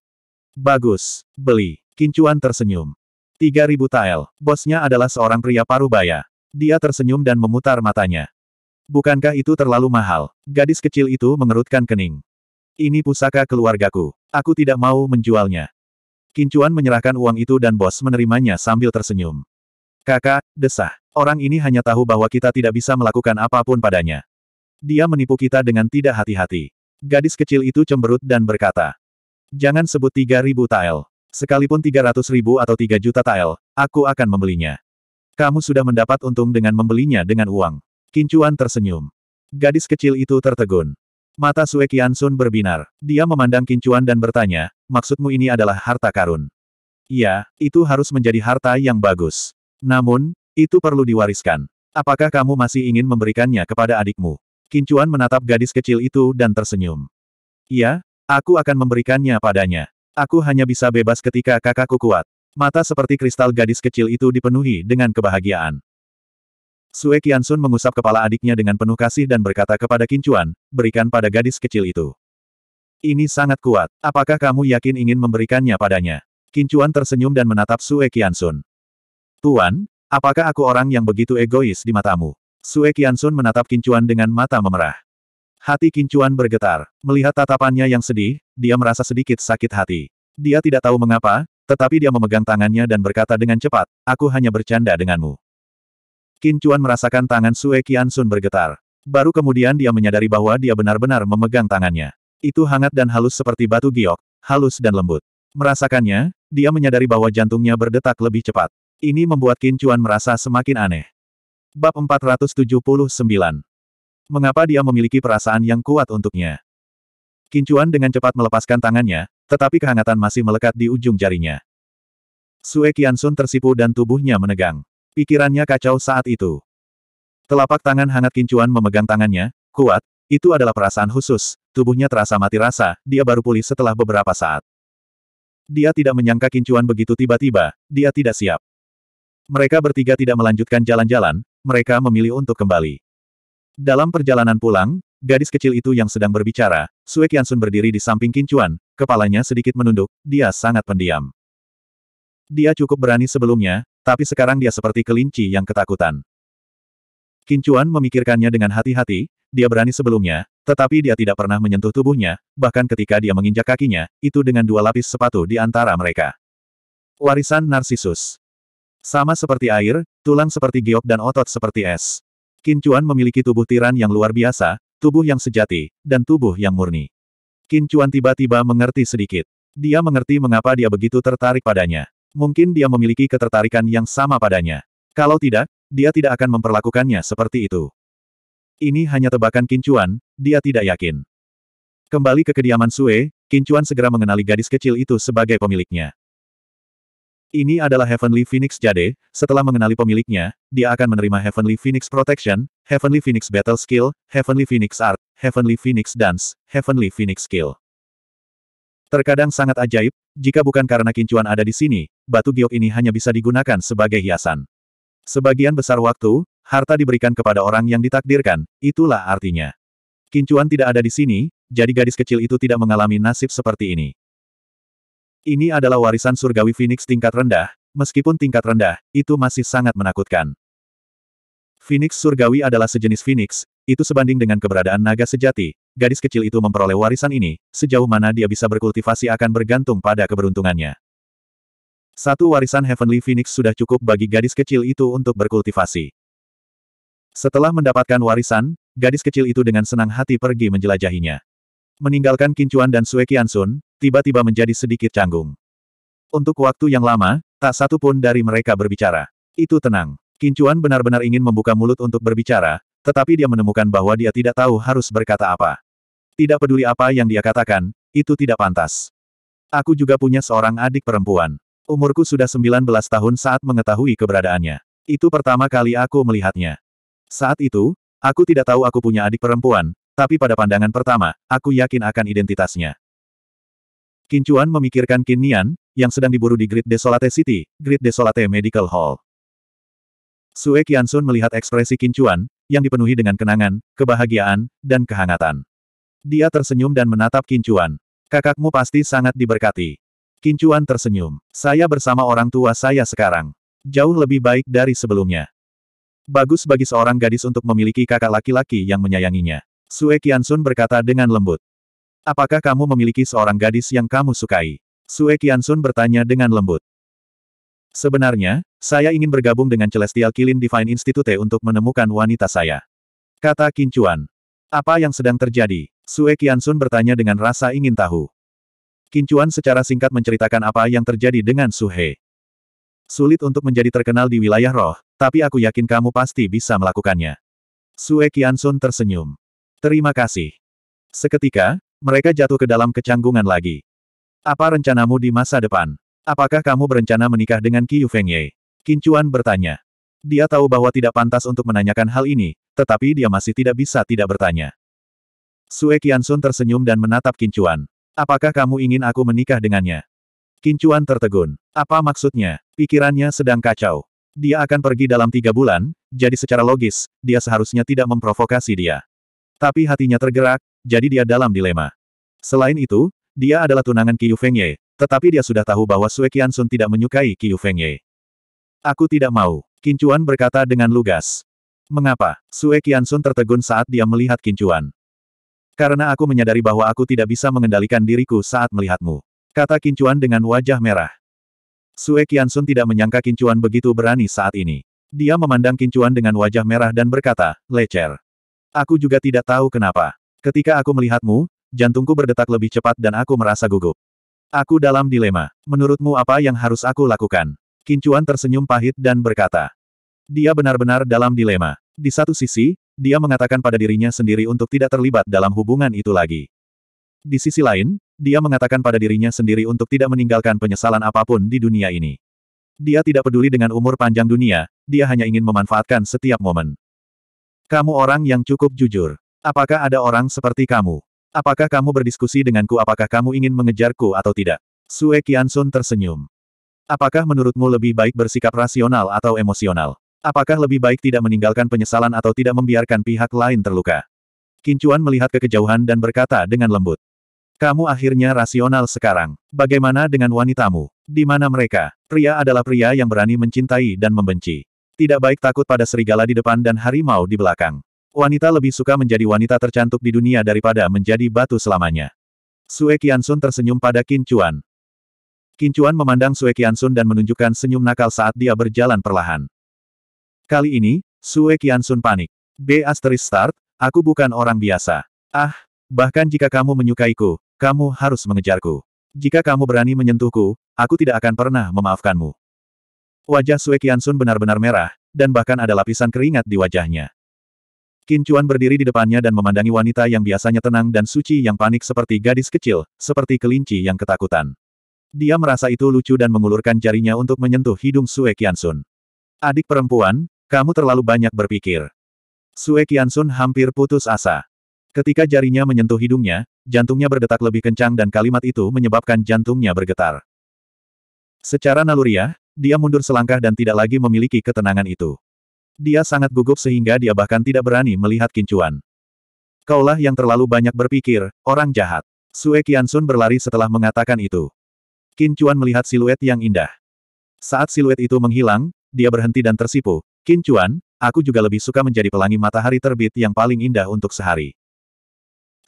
Bagus, beli. Kincuan tersenyum. 3000 tael. Bosnya adalah seorang pria parubaya. Dia tersenyum dan memutar matanya. Bukankah itu terlalu mahal? Gadis kecil itu mengerutkan kening. Ini pusaka keluargaku. Aku tidak mau menjualnya. Kincuan menyerahkan uang itu dan bos menerimanya sambil tersenyum. Kakak, desah. Orang ini hanya tahu bahwa kita tidak bisa melakukan apapun padanya. Dia menipu kita dengan tidak hati-hati. Gadis kecil itu cemberut dan berkata, Jangan sebut 3000 tael. Sekalipun 300 ribu atau 3 juta tael, aku akan membelinya. Kamu sudah mendapat untung dengan membelinya dengan uang. Kincuan tersenyum. Gadis kecil itu tertegun. Mata Sue Sun berbinar. Dia memandang Kincuan dan bertanya, maksudmu ini adalah harta karun? Iya, itu harus menjadi harta yang bagus. Namun, itu perlu diwariskan. Apakah kamu masih ingin memberikannya kepada adikmu? Kincuan menatap gadis kecil itu dan tersenyum. Iya, aku akan memberikannya padanya. Aku hanya bisa bebas ketika kakakku kuat. Mata seperti kristal gadis kecil itu dipenuhi dengan kebahagiaan. Sue Sun mengusap kepala adiknya dengan penuh kasih dan berkata kepada Kincuan, berikan pada gadis kecil itu. Ini sangat kuat. Apakah kamu yakin ingin memberikannya padanya? Kincuan tersenyum dan menatap Sue Sun. Tuan, apakah aku orang yang begitu egois di matamu? Sue Sun menatap Kincuan dengan mata memerah. Hati Kincuan bergetar. Melihat tatapannya yang sedih, dia merasa sedikit sakit hati. Dia tidak tahu mengapa, tetapi dia memegang tangannya dan berkata dengan cepat, aku hanya bercanda denganmu. Kincuan merasakan tangan Sue Sun bergetar. Baru kemudian dia menyadari bahwa dia benar-benar memegang tangannya. Itu hangat dan halus seperti batu giok, halus dan lembut. Merasakannya, dia menyadari bahwa jantungnya berdetak lebih cepat. Ini membuat Kincuan merasa semakin aneh. Bab 479 Mengapa dia memiliki perasaan yang kuat untuknya? Kincuan dengan cepat melepaskan tangannya, tetapi kehangatan masih melekat di ujung jarinya. Sue sun tersipu dan tubuhnya menegang. Pikirannya kacau saat itu. Telapak tangan hangat Kincuan memegang tangannya, kuat, itu adalah perasaan khusus, tubuhnya terasa mati rasa, dia baru pulih setelah beberapa saat. Dia tidak menyangka Kincuan begitu tiba-tiba, dia tidak siap. Mereka bertiga tidak melanjutkan jalan-jalan, mereka memilih untuk kembali. Dalam perjalanan pulang, gadis kecil itu yang sedang berbicara, Sue Kiansun berdiri di samping Kincuan, kepalanya sedikit menunduk, dia sangat pendiam. Dia cukup berani sebelumnya, tapi sekarang dia seperti kelinci yang ketakutan. Kincuan memikirkannya dengan hati-hati, dia berani sebelumnya, tetapi dia tidak pernah menyentuh tubuhnya, bahkan ketika dia menginjak kakinya, itu dengan dua lapis sepatu di antara mereka. Warisan Narsisus Sama seperti air, tulang seperti giok dan otot seperti es. Qin Chuan memiliki tubuh tiran yang luar biasa, tubuh yang sejati, dan tubuh yang murni. Qin Chuan tiba-tiba mengerti sedikit. Dia mengerti mengapa dia begitu tertarik padanya. Mungkin dia memiliki ketertarikan yang sama padanya. Kalau tidak, dia tidak akan memperlakukannya seperti itu. Ini hanya tebakan Qin Chuan, dia tidak yakin. Kembali ke kediaman Sue, Qin Chuan segera mengenali gadis kecil itu sebagai pemiliknya. Ini adalah Heavenly Phoenix Jade, setelah mengenali pemiliknya, dia akan menerima Heavenly Phoenix Protection, Heavenly Phoenix Battle Skill, Heavenly Phoenix Art, Heavenly Phoenix Dance, Heavenly Phoenix Skill. Terkadang sangat ajaib, jika bukan karena kincuan ada di sini, batu giok ini hanya bisa digunakan sebagai hiasan. Sebagian besar waktu, harta diberikan kepada orang yang ditakdirkan, itulah artinya. Kincuan tidak ada di sini, jadi gadis kecil itu tidak mengalami nasib seperti ini. Ini adalah warisan surgawi Phoenix tingkat rendah, meskipun tingkat rendah, itu masih sangat menakutkan. Phoenix surgawi adalah sejenis Phoenix, itu sebanding dengan keberadaan naga sejati, gadis kecil itu memperoleh warisan ini, sejauh mana dia bisa berkultivasi akan bergantung pada keberuntungannya. Satu warisan Heavenly Phoenix sudah cukup bagi gadis kecil itu untuk berkultivasi. Setelah mendapatkan warisan, gadis kecil itu dengan senang hati pergi menjelajahinya. Meninggalkan Kincuan dan Sue Kiansun, tiba-tiba menjadi sedikit canggung. Untuk waktu yang lama, tak satu pun dari mereka berbicara. Itu tenang. Kincuan benar-benar ingin membuka mulut untuk berbicara, tetapi dia menemukan bahwa dia tidak tahu harus berkata apa. Tidak peduli apa yang dia katakan, itu tidak pantas. Aku juga punya seorang adik perempuan. Umurku sudah 19 tahun saat mengetahui keberadaannya. Itu pertama kali aku melihatnya. Saat itu, aku tidak tahu aku punya adik perempuan, tapi pada pandangan pertama, aku yakin akan identitasnya. Kincuan memikirkan Qin Nian, yang sedang diburu di Grid Desolate City, Grid Desolate Medical Hall. Sue Qiansun melihat ekspresi Kincuan, yang dipenuhi dengan kenangan, kebahagiaan, dan kehangatan. Dia tersenyum dan menatap Kincuan. Kakakmu pasti sangat diberkati. Kincuan tersenyum. Saya bersama orang tua saya sekarang. Jauh lebih baik dari sebelumnya. Bagus bagi seorang gadis untuk memiliki kakak laki-laki yang menyayanginya. Sue Kiansun berkata dengan lembut. Apakah kamu memiliki seorang gadis yang kamu sukai? Sue Kiansun bertanya dengan lembut. Sebenarnya, saya ingin bergabung dengan Celestial Kilin Divine Institute untuk menemukan wanita saya. Kata Kincuan. Apa yang sedang terjadi? Sue Kiansun bertanya dengan rasa ingin tahu. Kincuan secara singkat menceritakan apa yang terjadi dengan Suhe. Sulit untuk menjadi terkenal di wilayah roh, tapi aku yakin kamu pasti bisa melakukannya. Sue Kiansun tersenyum. Terima kasih. Seketika, mereka jatuh ke dalam kecanggungan lagi. Apa rencanamu di masa depan? Apakah kamu berencana menikah dengan Qiu Fengye? Kincuan bertanya. Dia tahu bahwa tidak pantas untuk menanyakan hal ini, tetapi dia masih tidak bisa tidak bertanya. Sue Qiansun tersenyum dan menatap Kincuan. Apakah kamu ingin aku menikah dengannya? Kincuan tertegun. Apa maksudnya? Pikirannya sedang kacau. Dia akan pergi dalam tiga bulan, jadi secara logis, dia seharusnya tidak memprovokasi dia. Tapi hatinya tergerak, jadi dia dalam dilema. Selain itu, dia adalah tunangan Qiu Fengye, tetapi dia sudah tahu bahwa Sue Qiansun tidak menyukai Qiu Fengye. Aku tidak mau, Kincuan berkata dengan lugas. Mengapa? Sue Qiansun tertegun saat dia melihat Kincuan. Karena aku menyadari bahwa aku tidak bisa mengendalikan diriku saat melihatmu. Kata Kincuan dengan wajah merah. Sue Qiansun tidak menyangka Kincuan begitu berani saat ini. Dia memandang Kincuan dengan wajah merah dan berkata, lecer. Aku juga tidak tahu kenapa. Ketika aku melihatmu, jantungku berdetak lebih cepat dan aku merasa gugup. Aku dalam dilema. Menurutmu apa yang harus aku lakukan? Kincuan tersenyum pahit dan berkata. Dia benar-benar dalam dilema. Di satu sisi, dia mengatakan pada dirinya sendiri untuk tidak terlibat dalam hubungan itu lagi. Di sisi lain, dia mengatakan pada dirinya sendiri untuk tidak meninggalkan penyesalan apapun di dunia ini. Dia tidak peduli dengan umur panjang dunia, dia hanya ingin memanfaatkan setiap momen. Kamu orang yang cukup jujur. Apakah ada orang seperti kamu? Apakah kamu berdiskusi denganku apakah kamu ingin mengejarku atau tidak? Sue Kiansun tersenyum. Apakah menurutmu lebih baik bersikap rasional atau emosional? Apakah lebih baik tidak meninggalkan penyesalan atau tidak membiarkan pihak lain terluka? Kincuan melihat ke kejauhan dan berkata dengan lembut. Kamu akhirnya rasional sekarang. Bagaimana dengan wanitamu? Di mana mereka? Pria adalah pria yang berani mencintai dan membenci. Tidak baik takut pada serigala di depan dan harimau di belakang. Wanita lebih suka menjadi wanita tercantik di dunia daripada menjadi batu selamanya. Sue Kiansun tersenyum pada Qin Chuan. Qin Chuan memandang Sue Kiansun dan menunjukkan senyum nakal saat dia berjalan perlahan. Kali ini, Sue Kiansun panik. B asterisk start, aku bukan orang biasa. Ah, bahkan jika kamu menyukaiku, kamu harus mengejarku. Jika kamu berani menyentuhku, aku tidak akan pernah memaafkanmu. Wajah Sue Sun benar-benar merah, dan bahkan ada lapisan keringat di wajahnya. Qin Chuan berdiri di depannya dan memandangi wanita yang biasanya tenang dan suci yang panik seperti gadis kecil, seperti kelinci yang ketakutan. Dia merasa itu lucu dan mengulurkan jarinya untuk menyentuh hidung Sue Sun. Adik perempuan, kamu terlalu banyak berpikir. Sue Sun hampir putus asa. Ketika jarinya menyentuh hidungnya, jantungnya berdetak lebih kencang dan kalimat itu menyebabkan jantungnya bergetar. Secara naluriah, dia mundur selangkah dan tidak lagi memiliki ketenangan itu. Dia sangat gugup sehingga dia bahkan tidak berani melihat kincuan. Kaulah yang terlalu banyak berpikir, orang jahat. Sue Sun berlari setelah mengatakan itu. Kincuan melihat siluet yang indah. Saat siluet itu menghilang, dia berhenti dan tersipu. Kincuan, aku juga lebih suka menjadi pelangi matahari terbit yang paling indah untuk sehari.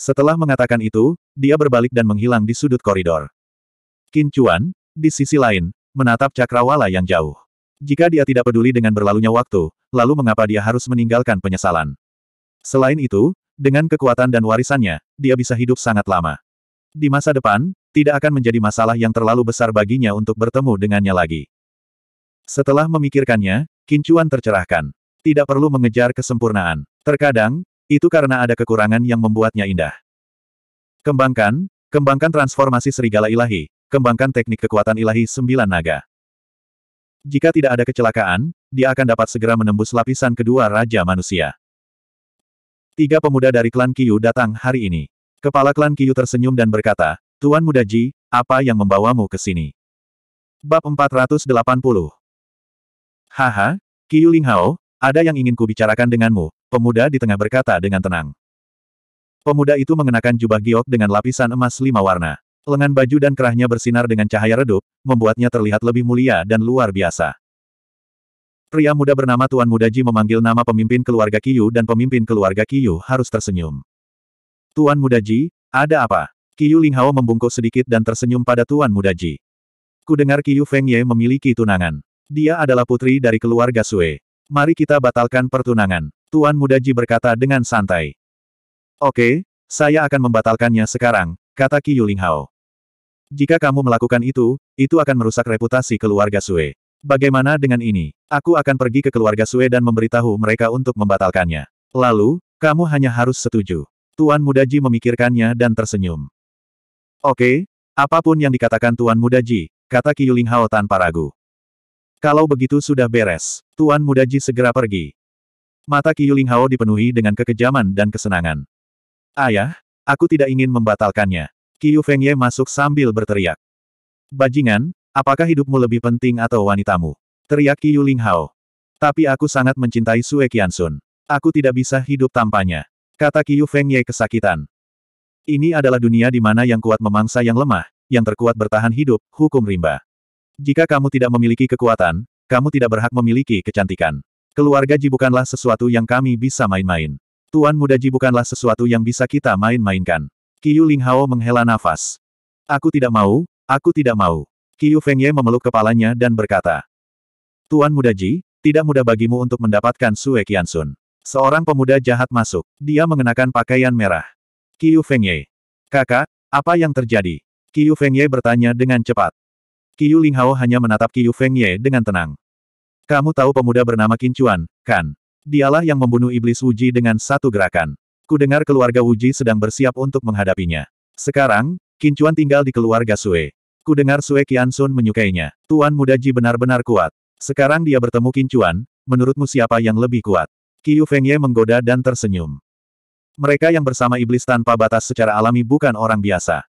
Setelah mengatakan itu, dia berbalik dan menghilang di sudut koridor. Kincuan, di sisi lain, menatap cakrawala yang jauh. Jika dia tidak peduli dengan berlalunya waktu, lalu mengapa dia harus meninggalkan penyesalan? Selain itu, dengan kekuatan dan warisannya, dia bisa hidup sangat lama. Di masa depan, tidak akan menjadi masalah yang terlalu besar baginya untuk bertemu dengannya lagi. Setelah memikirkannya, Kincuan tercerahkan. Tidak perlu mengejar kesempurnaan. Terkadang, itu karena ada kekurangan yang membuatnya indah. Kembangkan, kembangkan transformasi serigala ilahi, kembangkan teknik kekuatan ilahi sembilan naga. Jika tidak ada kecelakaan, dia akan dapat segera menembus lapisan kedua Raja Manusia. Tiga pemuda dari klan Kiyu datang hari ini. Kepala klan Kiyu tersenyum dan berkata, Tuan Muda Ji, apa yang membawamu ke sini? Bab 480 Haha, Kiyu Linghao, ada yang ingin kubicarakan denganmu, pemuda di tengah berkata dengan tenang. Pemuda itu mengenakan jubah giok dengan lapisan emas lima warna. Lengan baju dan kerahnya bersinar dengan cahaya redup, membuatnya terlihat lebih mulia dan luar biasa. Pria muda bernama Tuan Muda Ji memanggil nama pemimpin keluarga Kiyu dan pemimpin keluarga Kiyu harus tersenyum. Tuan Muda Ji, ada apa? Kiyu Linghao membungkuk sedikit dan tersenyum pada Tuan Muda Ji. Kudengar Kiyu Feng Ye memiliki tunangan. Dia adalah putri dari keluarga Sue. Mari kita batalkan pertunangan. Tuan Muda Ji berkata dengan santai. Oke, saya akan membatalkannya sekarang, kata Kiyu Linghao. Jika kamu melakukan itu, itu akan merusak reputasi keluarga Sue. Bagaimana dengan ini? Aku akan pergi ke keluarga Sue dan memberitahu mereka untuk membatalkannya. Lalu, kamu hanya harus setuju. Tuan Muda Ji memikirkannya dan tersenyum. Oke, apapun yang dikatakan Tuan Muda Ji, kata Ling Hao tanpa ragu. Kalau begitu sudah beres, Tuan Muda Ji segera pergi. Mata Ling Hao dipenuhi dengan kekejaman dan kesenangan. Ayah, aku tidak ingin membatalkannya. Qiu Fengye masuk sambil berteriak. Bajingan, apakah hidupmu lebih penting atau wanitamu? Teriak Qiu Linghao. Tapi aku sangat mencintai Sue Qiansun. Aku tidak bisa hidup tanpanya. Kata Qiu Fengye kesakitan. Ini adalah dunia di mana yang kuat memangsa yang lemah, yang terkuat bertahan hidup, hukum rimba. Jika kamu tidak memiliki kekuatan, kamu tidak berhak memiliki kecantikan. Keluarga Ji bukanlah sesuatu yang kami bisa main-main. Tuan muda Ji bukanlah sesuatu yang bisa kita main-mainkan. Ling Linghao menghela nafas. Aku tidak mau, aku tidak mau. Feng Fengye memeluk kepalanya dan berkata. Tuan Muda Ji, tidak mudah bagimu untuk mendapatkan Sue Qiansun. Seorang pemuda jahat masuk. Dia mengenakan pakaian merah. Feng Fengye. Kakak, apa yang terjadi? Feng Fengye bertanya dengan cepat. Ling Linghao hanya menatap Feng Fengye dengan tenang. Kamu tahu pemuda bernama Qin Kincuan, kan? Dialah yang membunuh iblis Wuji dengan satu gerakan. Ku dengar keluarga Wuji sedang bersiap untuk menghadapinya. Sekarang, Kincuan tinggal di keluarga Sue. Ku dengar Sue Qiansun menyukainya. Tuan muda Ji benar-benar kuat. Sekarang dia bertemu Kincuan, menurutmu siapa yang lebih kuat? Qiu Fengye menggoda dan tersenyum. Mereka yang bersama iblis tanpa batas secara alami bukan orang biasa.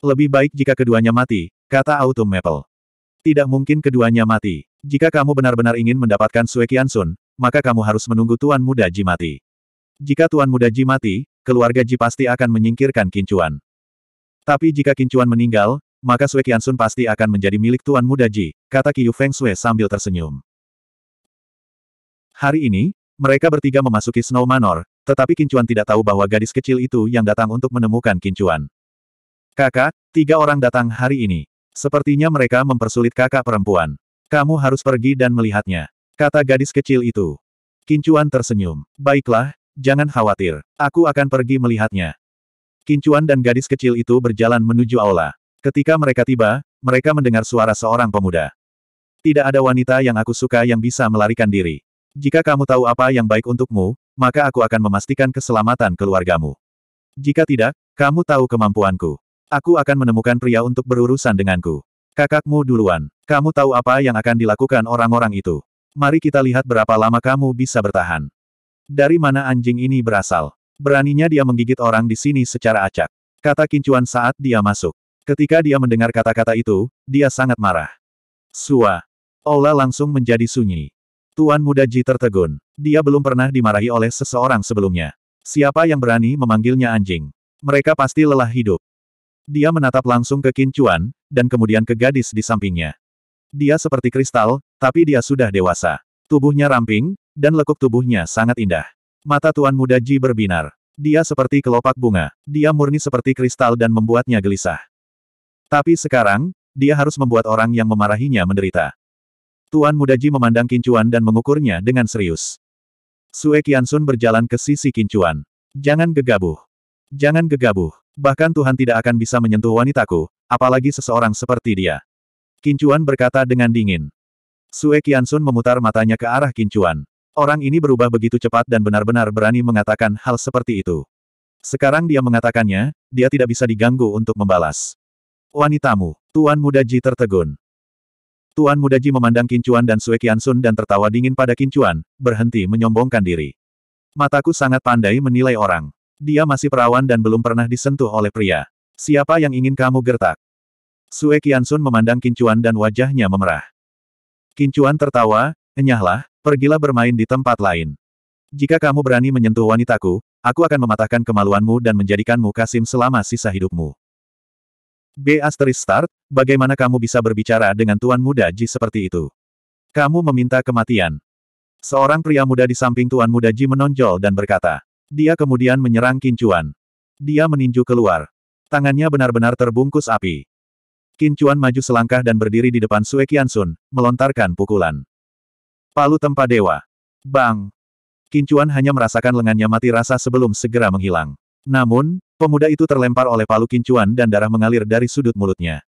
Lebih baik jika keduanya mati, kata Autumn Maple. Tidak mungkin keduanya mati. Jika kamu benar-benar ingin mendapatkan Sue Qiansun, maka kamu harus menunggu Tuan Muda Ji mati. Jika Tuan Muda Ji mati, keluarga Ji pasti akan menyingkirkan Kincuan. Tapi jika Kincuan meninggal, maka Sui Qiansun pasti akan menjadi milik Tuan Muda Ji, kata Qiyu Feng Sui sambil tersenyum. Hari ini, mereka bertiga memasuki Snow Manor, tetapi Kincuan tidak tahu bahwa gadis kecil itu yang datang untuk menemukan Kincuan. Kakak, tiga orang datang hari ini. Sepertinya mereka mempersulit kakak perempuan. Kamu harus pergi dan melihatnya. Kata gadis kecil itu. Kincuan tersenyum. Baiklah, Jangan khawatir. Aku akan pergi melihatnya. Kincuan dan gadis kecil itu berjalan menuju aula. Ketika mereka tiba, mereka mendengar suara seorang pemuda. Tidak ada wanita yang aku suka yang bisa melarikan diri. Jika kamu tahu apa yang baik untukmu, maka aku akan memastikan keselamatan keluargamu. Jika tidak, kamu tahu kemampuanku. Aku akan menemukan pria untuk berurusan denganku. Kakakmu duluan. Kamu tahu apa yang akan dilakukan orang-orang itu. Mari kita lihat berapa lama kamu bisa bertahan. Dari mana anjing ini berasal? Beraninya dia menggigit orang di sini secara acak. Kata kincuan saat dia masuk. Ketika dia mendengar kata-kata itu, dia sangat marah. Sua. ola langsung menjadi sunyi. Tuan muda Ji tertegun. Dia belum pernah dimarahi oleh seseorang sebelumnya. Siapa yang berani memanggilnya anjing? Mereka pasti lelah hidup. Dia menatap langsung ke Kincuan, dan kemudian ke gadis di sampingnya. Dia seperti kristal, tapi dia sudah dewasa. Tubuhnya ramping, dan lekuk tubuhnya sangat indah. Mata Tuan Muda Ji berbinar. Dia seperti kelopak bunga, dia murni seperti kristal dan membuatnya gelisah. Tapi sekarang, dia harus membuat orang yang memarahinya menderita. Tuan Muda Ji memandang Kincuan dan mengukurnya dengan serius. Sue Kiansun berjalan ke sisi Kincuan. Jangan gegabuh. Jangan gegabuh. Bahkan Tuhan tidak akan bisa menyentuh wanitaku, apalagi seseorang seperti dia. Kincuan berkata dengan dingin. Sue Sun memutar matanya ke arah Kincuan. Orang ini berubah begitu cepat dan benar-benar berani mengatakan hal seperti itu. Sekarang dia mengatakannya, dia tidak bisa diganggu untuk membalas. Wanitamu, Tuan Muda Ji tertegun. Tuan Muda Ji memandang Kincuan dan Sue Kiansun dan tertawa dingin pada Kincuan, berhenti menyombongkan diri. Mataku sangat pandai menilai orang. Dia masih perawan dan belum pernah disentuh oleh pria. Siapa yang ingin kamu gertak? Sue Sun memandang Kincuan dan wajahnya memerah. Kincuan tertawa, enyahlah, pergilah bermain di tempat lain. Jika kamu berani menyentuh wanitaku, aku akan mematahkan kemaluanmu dan menjadikanmu kasim selama sisa hidupmu. B asterisk start, bagaimana kamu bisa berbicara dengan tuan muda Ji seperti itu? Kamu meminta kematian. Seorang pria muda di samping tuan muda Ji menonjol dan berkata. Dia kemudian menyerang Kincuan. Dia meninju keluar. Tangannya benar-benar terbungkus api. Qin Chuan maju selangkah dan berdiri di depan Sue Qiansun, melontarkan pukulan. Palu tempa dewa. Bang! Qin Chuan hanya merasakan lengannya mati rasa sebelum segera menghilang. Namun, pemuda itu terlempar oleh palu Qin Chuan dan darah mengalir dari sudut mulutnya.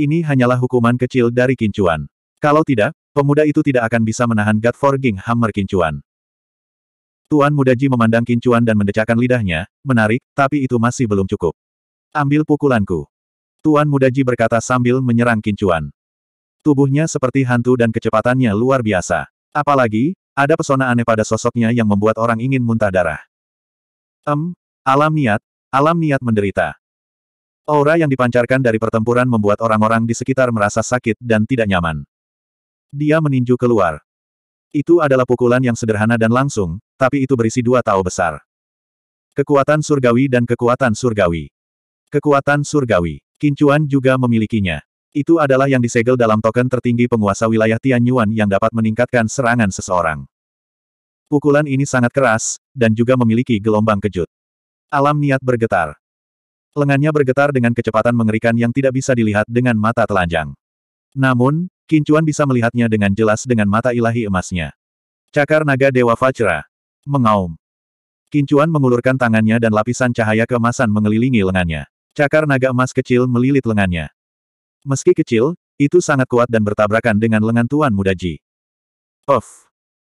Ini hanyalah hukuman kecil dari Qin Chuan. Kalau tidak, pemuda itu tidak akan bisa menahan God Forging Hammer Qin Chuan. Tuan Mudaji memandang Qin Chuan dan mendecakkan lidahnya, menarik, tapi itu masih belum cukup. Ambil pukulanku. Tuan Mudaji berkata sambil menyerang Kincuan. Tubuhnya seperti hantu dan kecepatannya luar biasa. Apalagi, ada pesona aneh pada sosoknya yang membuat orang ingin muntah darah. Em, alam niat, alam niat menderita. Aura yang dipancarkan dari pertempuran membuat orang-orang di sekitar merasa sakit dan tidak nyaman. Dia meninju keluar. Itu adalah pukulan yang sederhana dan langsung, tapi itu berisi dua tau besar. Kekuatan surgawi dan kekuatan surgawi. Kekuatan surgawi. Kincuan juga memilikinya. Itu adalah yang disegel dalam token tertinggi penguasa wilayah Tianyuan yang dapat meningkatkan serangan seseorang. Pukulan ini sangat keras, dan juga memiliki gelombang kejut. Alam niat bergetar. Lengannya bergetar dengan kecepatan mengerikan yang tidak bisa dilihat dengan mata telanjang. Namun, Kincuan bisa melihatnya dengan jelas dengan mata ilahi emasnya. Cakar naga Dewa Fajra. Mengaum. Kincuan mengulurkan tangannya dan lapisan cahaya keemasan mengelilingi lengannya. Cakar naga emas kecil melilit lengannya. Meski kecil, itu sangat kuat dan bertabrakan dengan lengan Tuan Muda Ji. Of,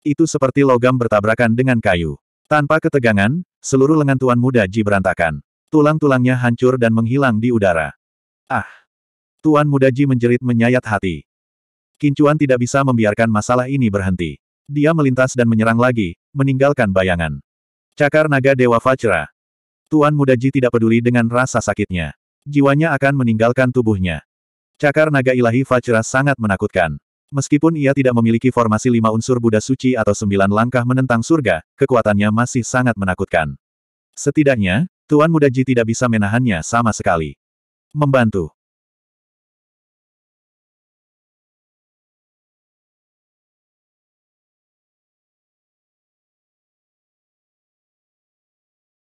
Itu seperti logam bertabrakan dengan kayu. Tanpa ketegangan, seluruh lengan Tuan Muda Ji berantakan. Tulang-tulangnya hancur dan menghilang di udara. Ah! Tuan Muda Ji menjerit menyayat hati. Kincuan tidak bisa membiarkan masalah ini berhenti. Dia melintas dan menyerang lagi, meninggalkan bayangan. Cakar naga Dewa Fajra, Tuan Muda Ji tidak peduli dengan rasa sakitnya. Jiwanya akan meninggalkan tubuhnya. Cakar naga ilahi Vajra sangat menakutkan. Meskipun ia tidak memiliki formasi lima unsur Buddha suci atau sembilan langkah menentang surga, kekuatannya masih sangat menakutkan. Setidaknya, Tuan Muda Ji tidak bisa menahannya sama sekali. Membantu.